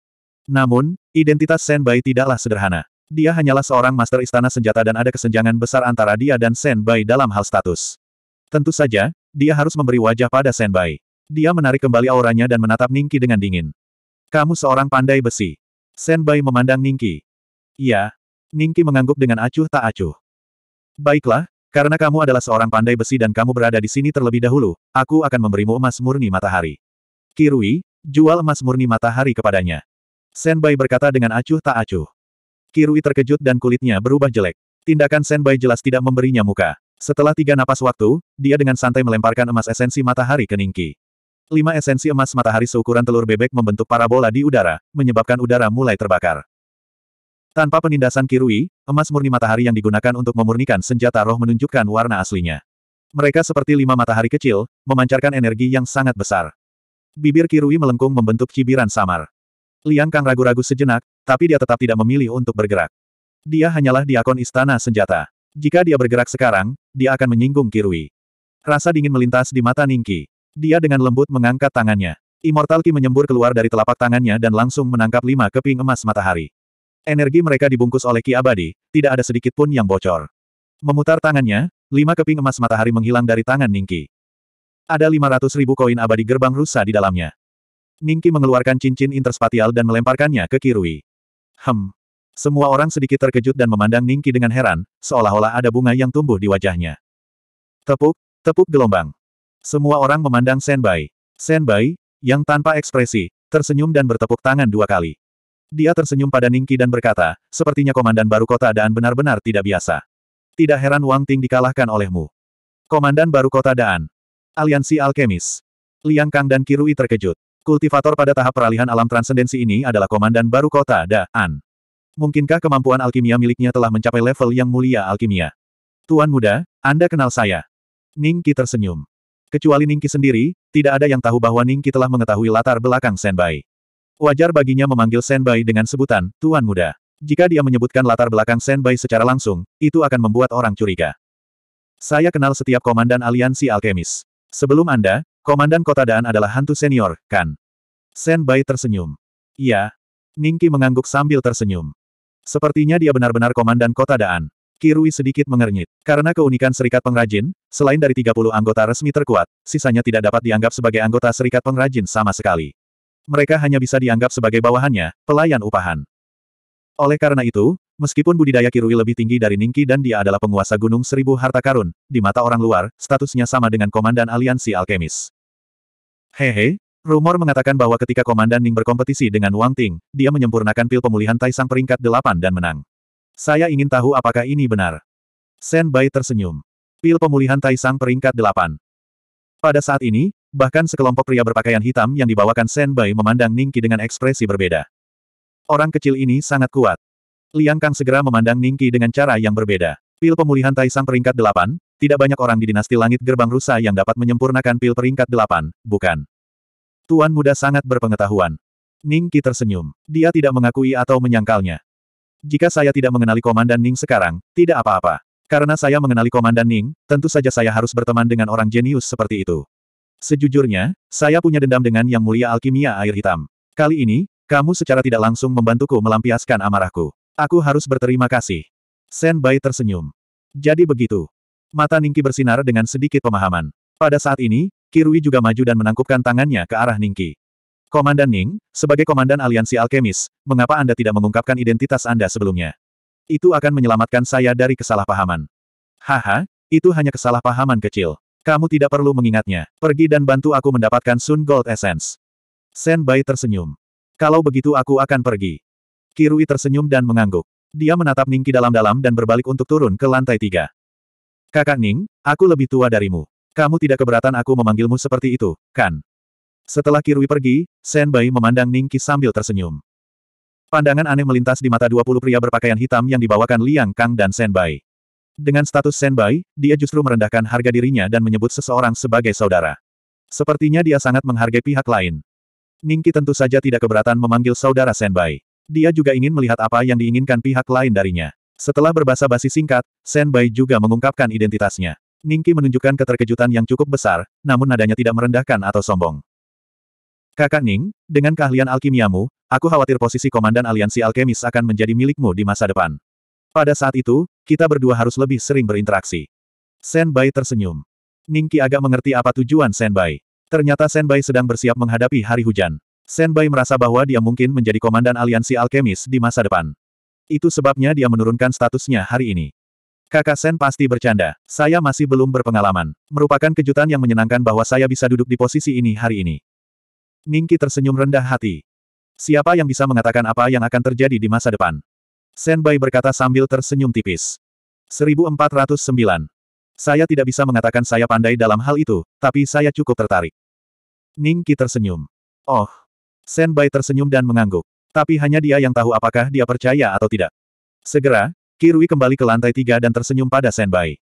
Namun, identitas Senbai tidaklah sederhana. Dia hanyalah seorang master istana senjata dan ada kesenjangan besar antara dia dan Senbai dalam hal status. Tentu saja, dia harus memberi wajah pada Senbai. Dia menarik kembali auranya dan menatap Ningki dengan dingin. Kamu seorang pandai besi. Senbai memandang Ningki. Iya. Ningki mengangguk dengan acuh tak acuh. Baiklah, karena kamu adalah seorang pandai besi dan kamu berada di sini terlebih dahulu, aku akan memberimu emas murni matahari. Kirui, jual emas murni matahari kepadanya. Senbai berkata dengan acuh tak acuh. Kirui terkejut dan kulitnya berubah jelek. Tindakan Senbai jelas tidak memberinya muka. Setelah tiga napas waktu, dia dengan santai melemparkan emas esensi matahari ke Ningki. Lima esensi emas matahari seukuran telur bebek membentuk parabola di udara, menyebabkan udara mulai terbakar. Tanpa penindasan Kirui, emas murni matahari yang digunakan untuk memurnikan senjata roh menunjukkan warna aslinya. Mereka seperti lima matahari kecil, memancarkan energi yang sangat besar. Bibir Kirui melengkung membentuk cibiran samar. Liang Kang ragu-ragu sejenak, tapi dia tetap tidak memilih untuk bergerak. Dia hanyalah diakon istana senjata. Jika dia bergerak sekarang, dia akan menyinggung Kirui. Rasa dingin melintas di mata Ningki. Dia dengan lembut mengangkat tangannya. Immortal Ki menyembur keluar dari telapak tangannya dan langsung menangkap lima keping emas matahari. Energi mereka dibungkus oleh ki abadi, tidak ada sedikit pun yang bocor. Memutar tangannya, lima keping emas matahari menghilang dari tangan Ningki. Ada 500 ribu koin abadi gerbang rusa di dalamnya. Ningki mengeluarkan cincin interspatial dan melemparkannya ke Kirui. Hem. Semua orang sedikit terkejut dan memandang Ningki dengan heran, seolah-olah ada bunga yang tumbuh di wajahnya. Tepuk, tepuk gelombang. Semua orang memandang Senbai. Senbai, yang tanpa ekspresi, tersenyum dan bertepuk tangan dua kali. Dia tersenyum pada Ningki dan berkata, sepertinya komandan baru kota Daan benar-benar tidak biasa. Tidak heran Wang Ting dikalahkan olehmu. Komandan baru kota Daan. Aliansi Alkemis. Liang Kang dan Kirui terkejut. Kultivator pada tahap peralihan alam transendensi ini adalah komandan baru kota Daan. Mungkinkah kemampuan alkimia miliknya telah mencapai level yang mulia alkimia? Tuan muda, Anda kenal saya. Ningki tersenyum. Kecuali Ningki sendiri, tidak ada yang tahu bahwa Ningki telah mengetahui latar belakang Senbai. Wajar baginya memanggil Senbai dengan sebutan, Tuan Muda. Jika dia menyebutkan latar belakang Senbai secara langsung, itu akan membuat orang curiga. Saya kenal setiap komandan aliansi alkemis. Sebelum Anda, komandan kota Daan adalah hantu senior, kan? Senbai tersenyum. Iya. Ningki mengangguk sambil tersenyum. Sepertinya dia benar-benar komandan kota Daan. Kirui sedikit mengernyit. Karena keunikan serikat pengrajin, selain dari 30 anggota resmi terkuat, sisanya tidak dapat dianggap sebagai anggota serikat pengrajin sama sekali mereka hanya bisa dianggap sebagai bawahannya, pelayan upahan. Oleh karena itu, meskipun budidaya Kirui lebih tinggi dari Ningki dan dia adalah penguasa gunung seribu harta karun, di mata orang luar, statusnya sama dengan komandan aliansi alkemis. Hehe, rumor mengatakan bahwa ketika komandan Ning berkompetisi dengan Wang Ting, dia menyempurnakan pil pemulihan Taisang peringkat delapan dan menang. Saya ingin tahu apakah ini benar. Sen Bai tersenyum. Pil pemulihan Taisang peringkat delapan. Pada saat ini, Bahkan sekelompok pria berpakaian hitam yang dibawakan Shen Bai memandang Ningki dengan ekspresi berbeda. Orang kecil ini sangat kuat. Liang Kang segera memandang Ningki dengan cara yang berbeda. Pil pemulihan Taisang peringkat 8, tidak banyak orang di dinasti langit gerbang rusa yang dapat menyempurnakan pil peringkat 8, bukan? Tuan muda sangat berpengetahuan. Ningki tersenyum. Dia tidak mengakui atau menyangkalnya. Jika saya tidak mengenali Komandan Ning sekarang, tidak apa-apa. Karena saya mengenali Komandan Ning, tentu saja saya harus berteman dengan orang jenius seperti itu. Sejujurnya, saya punya dendam dengan Yang Mulia Alkimia Air Hitam. Kali ini, kamu secara tidak langsung membantuku melampiaskan amarahku. Aku harus berterima kasih. Sen Bai tersenyum. Jadi begitu. Mata Ningki bersinar dengan sedikit pemahaman. Pada saat ini, Kirui juga maju dan menangkupkan tangannya ke arah Ningki. Komandan Ning, sebagai komandan aliansi alkemis, mengapa Anda tidak mengungkapkan identitas Anda sebelumnya? Itu akan menyelamatkan saya dari kesalahpahaman. Haha, itu hanya kesalahpahaman kecil. Kamu tidak perlu mengingatnya. Pergi dan bantu aku mendapatkan Sun Gold Essence. Sen Bai tersenyum. Kalau begitu aku akan pergi. Kirui tersenyum dan mengangguk. Dia menatap Ningki dalam-dalam dan berbalik untuk turun ke lantai tiga. Kakak Ning, aku lebih tua darimu. Kamu tidak keberatan aku memanggilmu seperti itu, kan? Setelah Kirui pergi, Sen Bai memandang Ningki sambil tersenyum. Pandangan aneh melintas di mata dua puluh pria berpakaian hitam yang dibawakan Liang Kang dan Sen Bai. Dengan status senbai, dia justru merendahkan harga dirinya dan menyebut seseorang sebagai saudara. Sepertinya dia sangat menghargai pihak lain. Ningki tentu saja tidak keberatan memanggil saudara senbai. Dia juga ingin melihat apa yang diinginkan pihak lain darinya. Setelah berbahasa basi singkat, senbai juga mengungkapkan identitasnya. Ningki menunjukkan keterkejutan yang cukup besar, namun nadanya tidak merendahkan atau sombong. Kakak Ning, dengan keahlian alkimiamu, aku khawatir posisi komandan aliansi alkemis akan menjadi milikmu di masa depan. Pada saat itu, kita berdua harus lebih sering berinteraksi. Senbai tersenyum. Ningki agak mengerti apa tujuan Senbai. Ternyata Senbai sedang bersiap menghadapi hari hujan. Senbai merasa bahwa dia mungkin menjadi komandan aliansi alkemis di masa depan. Itu sebabnya dia menurunkan statusnya hari ini. Kakak Sen pasti bercanda. Saya masih belum berpengalaman. Merupakan kejutan yang menyenangkan bahwa saya bisa duduk di posisi ini hari ini. Ningki tersenyum rendah hati. Siapa yang bisa mengatakan apa yang akan terjadi di masa depan? Senbai berkata sambil tersenyum tipis. 1409. Saya tidak bisa mengatakan saya pandai dalam hal itu, tapi saya cukup tertarik. Ningki tersenyum. Oh. Senbai tersenyum dan mengangguk. Tapi hanya dia yang tahu apakah dia percaya atau tidak. Segera, Kirui kembali ke lantai tiga dan tersenyum pada Senbai.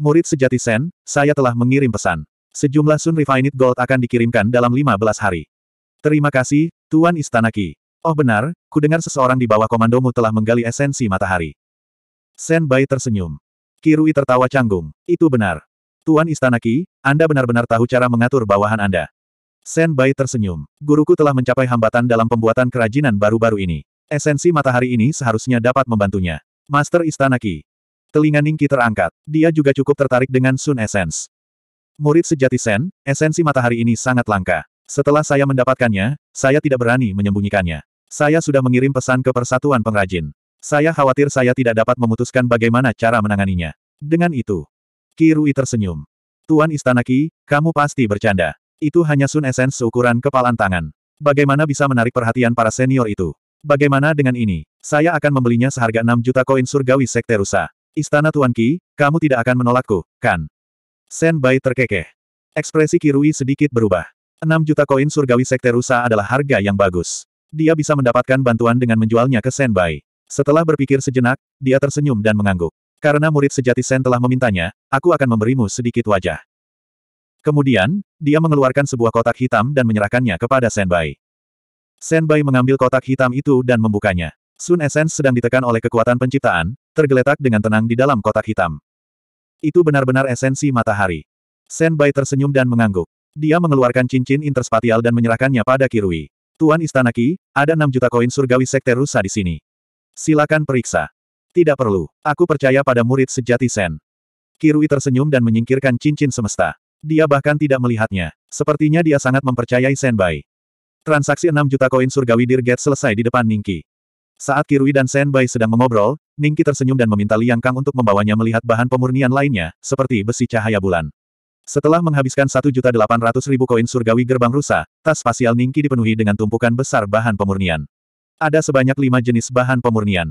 Murid sejati Sen, saya telah mengirim pesan. Sejumlah Sun Refined Gold akan dikirimkan dalam 15 hari. Terima kasih, Tuan Istana Ki. Oh benar, ku dengar seseorang di bawah komandomu telah menggali esensi matahari. Sen Bai tersenyum. Kirui tertawa canggung. Itu benar. Tuan Istana Ki, Anda benar-benar tahu cara mengatur bawahan Anda. Sen Bai tersenyum. Guruku telah mencapai hambatan dalam pembuatan kerajinan baru-baru ini. Esensi matahari ini seharusnya dapat membantunya. Master Istana Ki. Telinga Ningki terangkat. Dia juga cukup tertarik dengan Sun Essence. Murid sejati Sen, esensi matahari ini sangat langka. Setelah saya mendapatkannya, saya tidak berani menyembunyikannya. Saya sudah mengirim pesan ke Persatuan Pengrajin. Saya khawatir saya tidak dapat memutuskan bagaimana cara menanganinya. Dengan itu, Kirui tersenyum. Tuan Istana Ki, kamu pasti bercanda. Itu hanya Sun Essence seukuran kepalan tangan. Bagaimana bisa menarik perhatian para senior itu? Bagaimana dengan ini? Saya akan membelinya seharga 6 juta koin surgawi Sekte Rusa. Istana Tuan Ki, kamu tidak akan menolakku, kan? Sen Bai terkekeh. Ekspresi Kirui sedikit berubah. 6 juta koin surgawi Sekte Rusa adalah harga yang bagus. Dia bisa mendapatkan bantuan dengan menjualnya ke Senbai. Setelah berpikir sejenak, dia tersenyum dan mengangguk. Karena murid sejati Sen telah memintanya, aku akan memberimu sedikit wajah. Kemudian, dia mengeluarkan sebuah kotak hitam dan menyerahkannya kepada Senbai. Senbai mengambil kotak hitam itu dan membukanya. Sun Essence sedang ditekan oleh kekuatan penciptaan, tergeletak dengan tenang di dalam kotak hitam. Itu benar-benar esensi matahari. Senbai tersenyum dan mengangguk. Dia mengeluarkan cincin interspatial dan menyerahkannya pada Kirui. Tuan Istana Ki, ada 6 juta koin surgawi Sekte Rusa di sini. Silakan periksa. Tidak perlu. Aku percaya pada murid sejati Sen. Kirui tersenyum dan menyingkirkan cincin semesta. Dia bahkan tidak melihatnya. Sepertinya dia sangat mempercayai Senbai. Transaksi 6 juta koin surgawi Dirget selesai di depan Ningki. Saat Kirui dan Senbai sedang mengobrol, Ningki tersenyum dan meminta Liang Kang untuk membawanya melihat bahan pemurnian lainnya, seperti besi cahaya bulan. Setelah menghabiskan 1.800.000 koin surgawi gerbang rusa, tas spasial Ningki dipenuhi dengan tumpukan besar bahan pemurnian. Ada sebanyak lima jenis bahan pemurnian.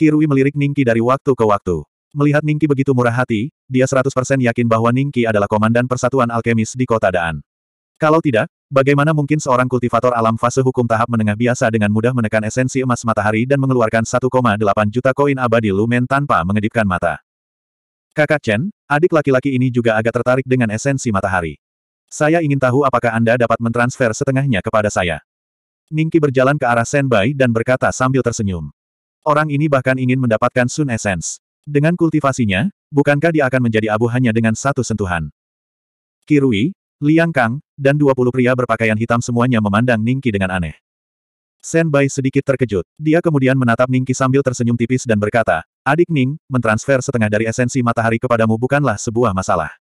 Kirui melirik Ningki dari waktu ke waktu. Melihat Ningki begitu murah hati, dia 100% yakin bahwa Ningki adalah komandan persatuan alkemis di kota Daan. Kalau tidak, bagaimana mungkin seorang kultivator alam fase hukum tahap menengah biasa dengan mudah menekan esensi emas matahari dan mengeluarkan 1,8 juta koin abadi lumen tanpa mengedipkan mata. Kakak Chen, adik laki-laki ini juga agak tertarik dengan esensi matahari. Saya ingin tahu apakah Anda dapat mentransfer setengahnya kepada saya. Ningki berjalan ke arah Senbai dan berkata sambil tersenyum. Orang ini bahkan ingin mendapatkan Sun Essence. Dengan kultivasinya, bukankah dia akan menjadi abu hanya dengan satu sentuhan? Kirui, Liang Kang, dan 20 pria berpakaian hitam semuanya memandang Ningki dengan aneh. Senbai sedikit terkejut. Dia kemudian menatap Ningki sambil tersenyum tipis dan berkata, Adik Ning, mentransfer setengah dari esensi matahari kepadamu bukanlah sebuah masalah.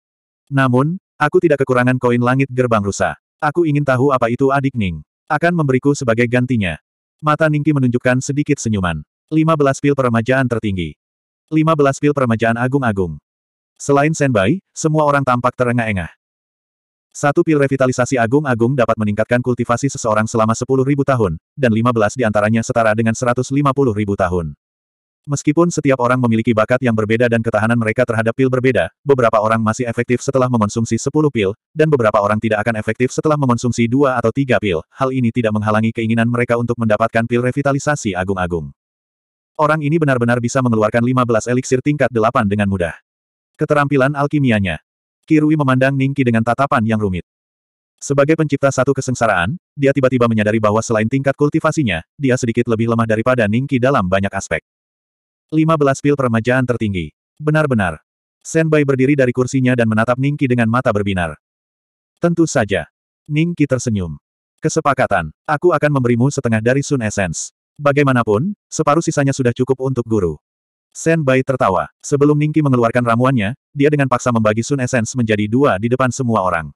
Namun, aku tidak kekurangan koin langit gerbang rusa. Aku ingin tahu apa itu adik Ning. Akan memberiku sebagai gantinya. Mata Ningki menunjukkan sedikit senyuman. 15 pil peremajaan tertinggi. 15 pil peremajaan agung-agung. Selain Senbai, semua orang tampak terengah-engah. Satu pil revitalisasi agung-agung dapat meningkatkan kultivasi seseorang selama 10.000 tahun, dan 15 diantaranya setara dengan 150.000 tahun. Meskipun setiap orang memiliki bakat yang berbeda dan ketahanan mereka terhadap pil berbeda, beberapa orang masih efektif setelah mengonsumsi 10 pil, dan beberapa orang tidak akan efektif setelah mengonsumsi dua atau tiga pil. Hal ini tidak menghalangi keinginan mereka untuk mendapatkan pil revitalisasi agung-agung. Orang ini benar-benar bisa mengeluarkan 15 eliksir tingkat 8 dengan mudah. Keterampilan alkimianya. Kirui memandang Ningki dengan tatapan yang rumit. Sebagai pencipta satu kesengsaraan, dia tiba-tiba menyadari bahwa selain tingkat kultivasinya, dia sedikit lebih lemah daripada Ningki dalam banyak aspek. 15 pil permajaan tertinggi. Benar-benar. Senbai berdiri dari kursinya dan menatap Ningki dengan mata berbinar. Tentu saja. Ningki tersenyum. Kesepakatan. Aku akan memberimu setengah dari Sun Essence. Bagaimanapun, separuh sisanya sudah cukup untuk guru. Senbai tertawa. Sebelum Ningki mengeluarkan ramuannya, dia dengan paksa membagi Sun Essence menjadi dua di depan semua orang.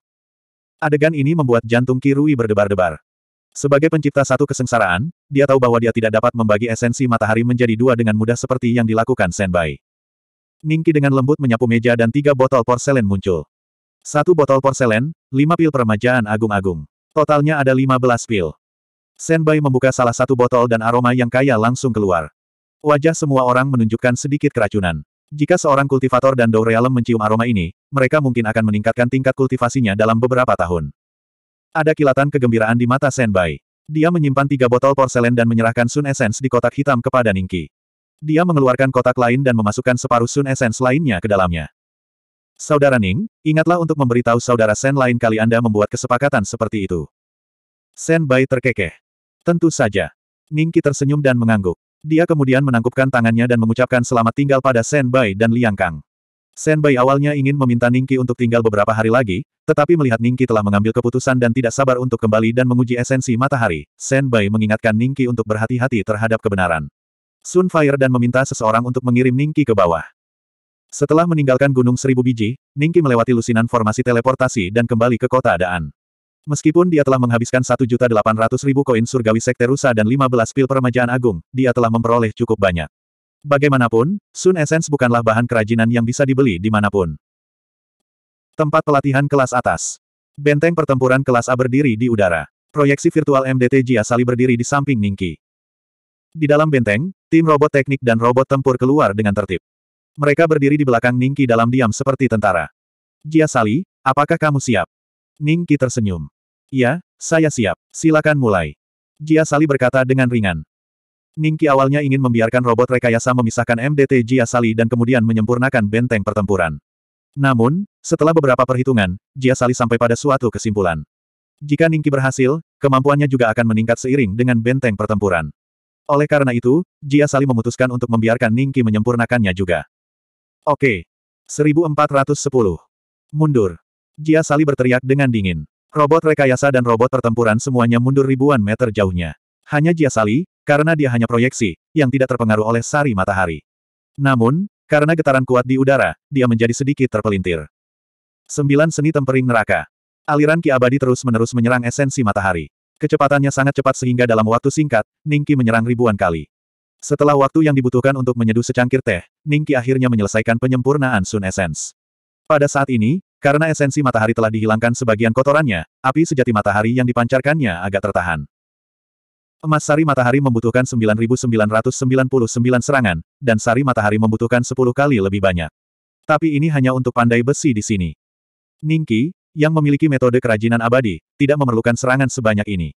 Adegan ini membuat jantung Kirui berdebar-debar. Sebagai pencipta satu kesengsaraan, dia tahu bahwa dia tidak dapat membagi esensi matahari menjadi dua dengan mudah seperti yang dilakukan Senbai. Ningki dengan lembut menyapu meja dan tiga botol porselen muncul. Satu botol porselen, lima pil permajaan agung-agung. Totalnya ada lima belas pil. Senbai membuka salah satu botol dan aroma yang kaya langsung keluar. Wajah semua orang menunjukkan sedikit keracunan. Jika seorang kultivator dan Dourealem mencium aroma ini, mereka mungkin akan meningkatkan tingkat kultivasinya dalam beberapa tahun. Ada kilatan kegembiraan di mata Senbai. Dia menyimpan tiga botol porselen dan menyerahkan Sun Essence di kotak hitam kepada Ningki. Dia mengeluarkan kotak lain dan memasukkan separuh Sun Essence lainnya ke dalamnya. Saudara Ning, ingatlah untuk memberitahu saudara Sen lain kali Anda membuat kesepakatan seperti itu. Sen Bai terkekeh. Tentu saja. Ningki tersenyum dan mengangguk. Dia kemudian menangkupkan tangannya dan mengucapkan selamat tinggal pada Sen Bai dan Liang Kang. Senbai awalnya ingin meminta Ningki untuk tinggal beberapa hari lagi, tetapi melihat Ningki telah mengambil keputusan dan tidak sabar untuk kembali dan menguji esensi matahari, Senbai mengingatkan Ningki untuk berhati-hati terhadap kebenaran. Sun Fire dan meminta seseorang untuk mengirim Ningki ke bawah. Setelah meninggalkan Gunung Seribu Biji, Ningki melewati lusinan formasi teleportasi dan kembali ke kota adaan. Meskipun dia telah menghabiskan 1.800.000 koin surgawi Sekte Rusa dan 15 pil permajaan agung, dia telah memperoleh cukup banyak. Bagaimanapun, Sun Essence bukanlah bahan kerajinan yang bisa dibeli di dimanapun. Tempat pelatihan kelas atas. Benteng pertempuran kelas A berdiri di udara. Proyeksi virtual MDT Jia Sali berdiri di samping Ningki. Di dalam benteng, tim robot teknik dan robot tempur keluar dengan tertib. Mereka berdiri di belakang Ningki dalam diam seperti tentara. Jia Sali, apakah kamu siap? Ningki tersenyum. Ya, saya siap. Silakan mulai. Jia Sali berkata dengan ringan. Ningki awalnya ingin membiarkan robot rekayasa memisahkan MDT Jiasali dan kemudian menyempurnakan benteng pertempuran. Namun, setelah beberapa perhitungan, Jiasali sampai pada suatu kesimpulan. Jika Ningki berhasil, kemampuannya juga akan meningkat seiring dengan benteng pertempuran. Oleh karena itu, Jiasali memutuskan untuk membiarkan Ningki menyempurnakannya juga. Oke. 1410. Mundur. Jiasali berteriak dengan dingin. Robot rekayasa dan robot pertempuran semuanya mundur ribuan meter jauhnya. Hanya Jiasali, karena dia hanya proyeksi, yang tidak terpengaruh oleh sari matahari. Namun, karena getaran kuat di udara, dia menjadi sedikit terpelintir. Sembilan seni tempering neraka. Aliran Ki Abadi terus-menerus menyerang esensi matahari. Kecepatannya sangat cepat sehingga dalam waktu singkat, Ningki menyerang ribuan kali. Setelah waktu yang dibutuhkan untuk menyeduh secangkir teh, Ningki akhirnya menyelesaikan penyempurnaan Sun Essence. Pada saat ini, karena esensi matahari telah dihilangkan sebagian kotorannya, api sejati matahari yang dipancarkannya agak tertahan. Emas sari matahari membutuhkan 9.999 serangan, dan sari matahari membutuhkan 10 kali lebih banyak. Tapi ini hanya untuk pandai besi di sini. Ningki, yang memiliki metode kerajinan abadi, tidak memerlukan serangan sebanyak ini.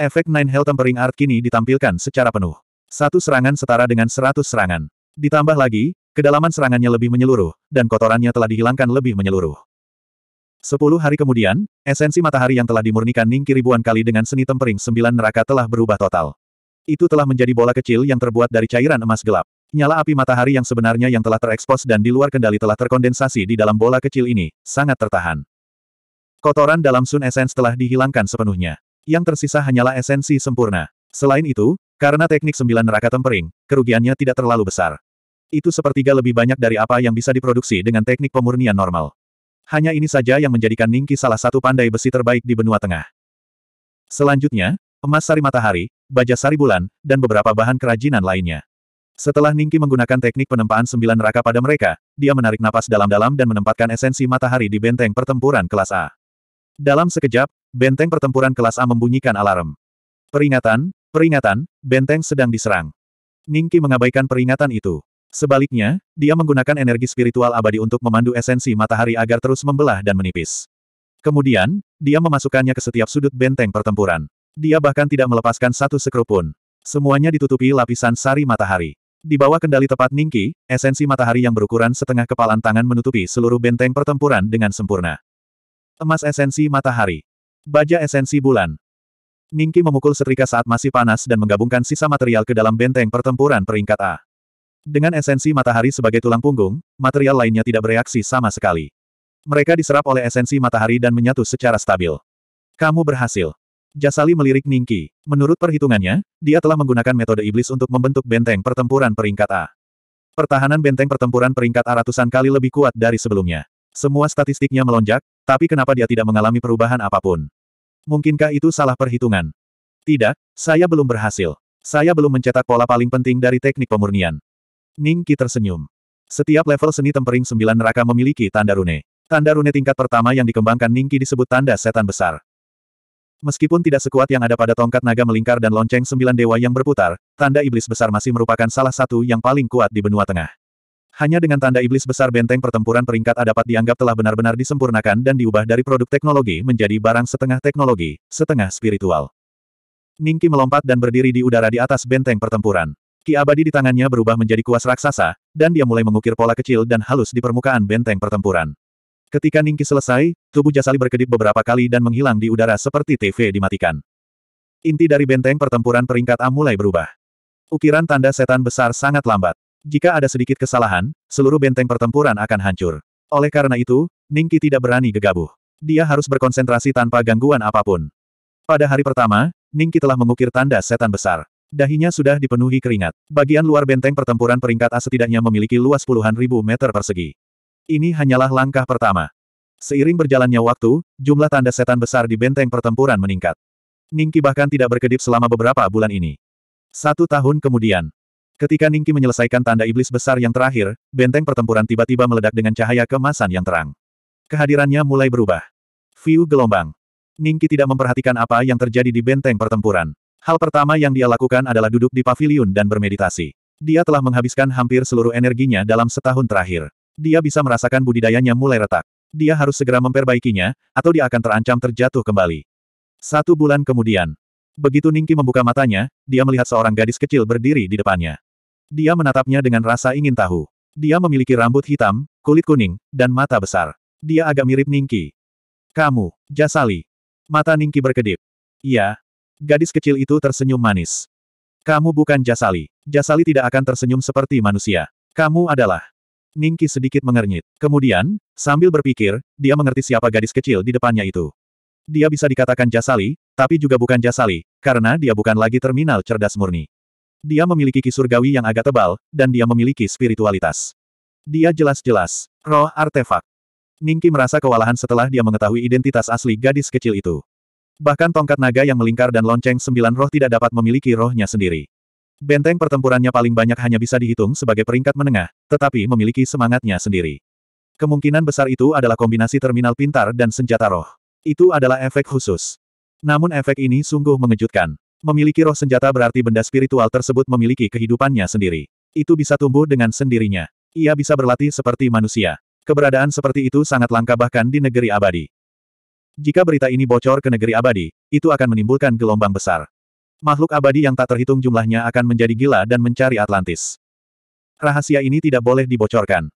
Efek Nine Hell Tempering Art kini ditampilkan secara penuh. Satu serangan setara dengan 100 serangan. Ditambah lagi, kedalaman serangannya lebih menyeluruh, dan kotorannya telah dihilangkan lebih menyeluruh. Sepuluh hari kemudian, esensi matahari yang telah dimurnikan Ningki ribuan kali dengan seni tempering sembilan neraka telah berubah total. Itu telah menjadi bola kecil yang terbuat dari cairan emas gelap. Nyala api matahari yang sebenarnya yang telah terekspos dan di luar kendali telah terkondensasi di dalam bola kecil ini, sangat tertahan. Kotoran dalam Sun esens telah dihilangkan sepenuhnya. Yang tersisa hanyalah esensi sempurna. Selain itu, karena teknik sembilan neraka tempering, kerugiannya tidak terlalu besar. Itu sepertiga lebih banyak dari apa yang bisa diproduksi dengan teknik pemurnian normal. Hanya ini saja yang menjadikan Ningki salah satu pandai besi terbaik di benua tengah. Selanjutnya, emas sari matahari, baja sari bulan, dan beberapa bahan kerajinan lainnya. Setelah Ningki menggunakan teknik penempaan sembilan neraka pada mereka, dia menarik napas dalam-dalam dan menempatkan esensi matahari di benteng pertempuran kelas A. Dalam sekejap, benteng pertempuran kelas A membunyikan alarm. Peringatan, peringatan, benteng sedang diserang. Ningki mengabaikan peringatan itu. Sebaliknya, dia menggunakan energi spiritual abadi untuk memandu esensi matahari agar terus membelah dan menipis. Kemudian, dia memasukkannya ke setiap sudut benteng pertempuran. Dia bahkan tidak melepaskan satu sekrup pun. Semuanya ditutupi lapisan sari matahari. Di bawah kendali tepat Ningki, esensi matahari yang berukuran setengah kepalan tangan menutupi seluruh benteng pertempuran dengan sempurna. Emas esensi matahari. Baja esensi bulan. Ningki memukul setrika saat masih panas dan menggabungkan sisa material ke dalam benteng pertempuran peringkat A. Dengan esensi matahari sebagai tulang punggung, material lainnya tidak bereaksi sama sekali. Mereka diserap oleh esensi matahari dan menyatu secara stabil. Kamu berhasil. Jasali melirik Ningki. Menurut perhitungannya, dia telah menggunakan metode iblis untuk membentuk benteng pertempuran peringkat A. Pertahanan benteng pertempuran peringkat A ratusan kali lebih kuat dari sebelumnya. Semua statistiknya melonjak, tapi kenapa dia tidak mengalami perubahan apapun? Mungkinkah itu salah perhitungan? Tidak, saya belum berhasil. Saya belum mencetak pola paling penting dari teknik pemurnian. Ning Qi tersenyum. Setiap level seni tempering sembilan neraka memiliki tanda rune. Tanda rune tingkat pertama yang dikembangkan Ning Qi disebut tanda setan besar. Meskipun tidak sekuat yang ada pada tongkat naga melingkar dan lonceng sembilan dewa yang berputar, tanda iblis besar masih merupakan salah satu yang paling kuat di benua tengah. Hanya dengan tanda iblis besar benteng pertempuran peringkat A dapat dianggap telah benar-benar disempurnakan dan diubah dari produk teknologi menjadi barang setengah teknologi, setengah spiritual. Ningki melompat dan berdiri di udara di atas benteng pertempuran. Ki abadi di tangannya berubah menjadi kuas raksasa, dan dia mulai mengukir pola kecil dan halus di permukaan benteng pertempuran. Ketika Ningki selesai, tubuh Jasali berkedip beberapa kali dan menghilang di udara seperti TV dimatikan. Inti dari benteng pertempuran peringkat A mulai berubah. Ukiran tanda setan besar sangat lambat. Jika ada sedikit kesalahan, seluruh benteng pertempuran akan hancur. Oleh karena itu, Ningki tidak berani gegabah. Dia harus berkonsentrasi tanpa gangguan apapun. Pada hari pertama, Ningki telah mengukir tanda setan besar. Dahinya sudah dipenuhi keringat. Bagian luar benteng pertempuran peringkat A setidaknya memiliki luas puluhan ribu meter persegi. Ini hanyalah langkah pertama. Seiring berjalannya waktu, jumlah tanda setan besar di benteng pertempuran meningkat. Ningki bahkan tidak berkedip selama beberapa bulan ini. Satu tahun kemudian, ketika Ningki menyelesaikan tanda iblis besar yang terakhir, benteng pertempuran tiba-tiba meledak dengan cahaya kemasan yang terang. Kehadirannya mulai berubah. View gelombang. Ningki tidak memperhatikan apa yang terjadi di benteng pertempuran. Hal pertama yang dia lakukan adalah duduk di paviliun dan bermeditasi. Dia telah menghabiskan hampir seluruh energinya dalam setahun terakhir. Dia bisa merasakan budidayanya mulai retak. Dia harus segera memperbaikinya, atau dia akan terancam terjatuh kembali. Satu bulan kemudian, begitu Ningki membuka matanya, dia melihat seorang gadis kecil berdiri di depannya. Dia menatapnya dengan rasa ingin tahu. Dia memiliki rambut hitam, kulit kuning, dan mata besar. Dia agak mirip Ningki. Kamu, Jasali. Mata Ningki berkedip. Iya, Gadis kecil itu tersenyum manis. Kamu bukan Jasali. Jasali tidak akan tersenyum seperti manusia. Kamu adalah. Ningki sedikit mengernyit. Kemudian, sambil berpikir, dia mengerti siapa gadis kecil di depannya itu. Dia bisa dikatakan Jasali, tapi juga bukan Jasali, karena dia bukan lagi terminal cerdas murni. Dia memiliki kisurgawi yang agak tebal, dan dia memiliki spiritualitas. Dia jelas-jelas, roh artefak. Ningki merasa kewalahan setelah dia mengetahui identitas asli gadis kecil itu. Bahkan tongkat naga yang melingkar dan lonceng sembilan roh tidak dapat memiliki rohnya sendiri. Benteng pertempurannya paling banyak hanya bisa dihitung sebagai peringkat menengah, tetapi memiliki semangatnya sendiri. Kemungkinan besar itu adalah kombinasi terminal pintar dan senjata roh. Itu adalah efek khusus. Namun efek ini sungguh mengejutkan. Memiliki roh senjata berarti benda spiritual tersebut memiliki kehidupannya sendiri. Itu bisa tumbuh dengan sendirinya. Ia bisa berlatih seperti manusia. Keberadaan seperti itu sangat langka bahkan di negeri abadi. Jika berita ini bocor ke negeri abadi, itu akan menimbulkan gelombang besar. Makhluk abadi yang tak terhitung jumlahnya akan menjadi gila dan mencari Atlantis. Rahasia ini tidak boleh dibocorkan.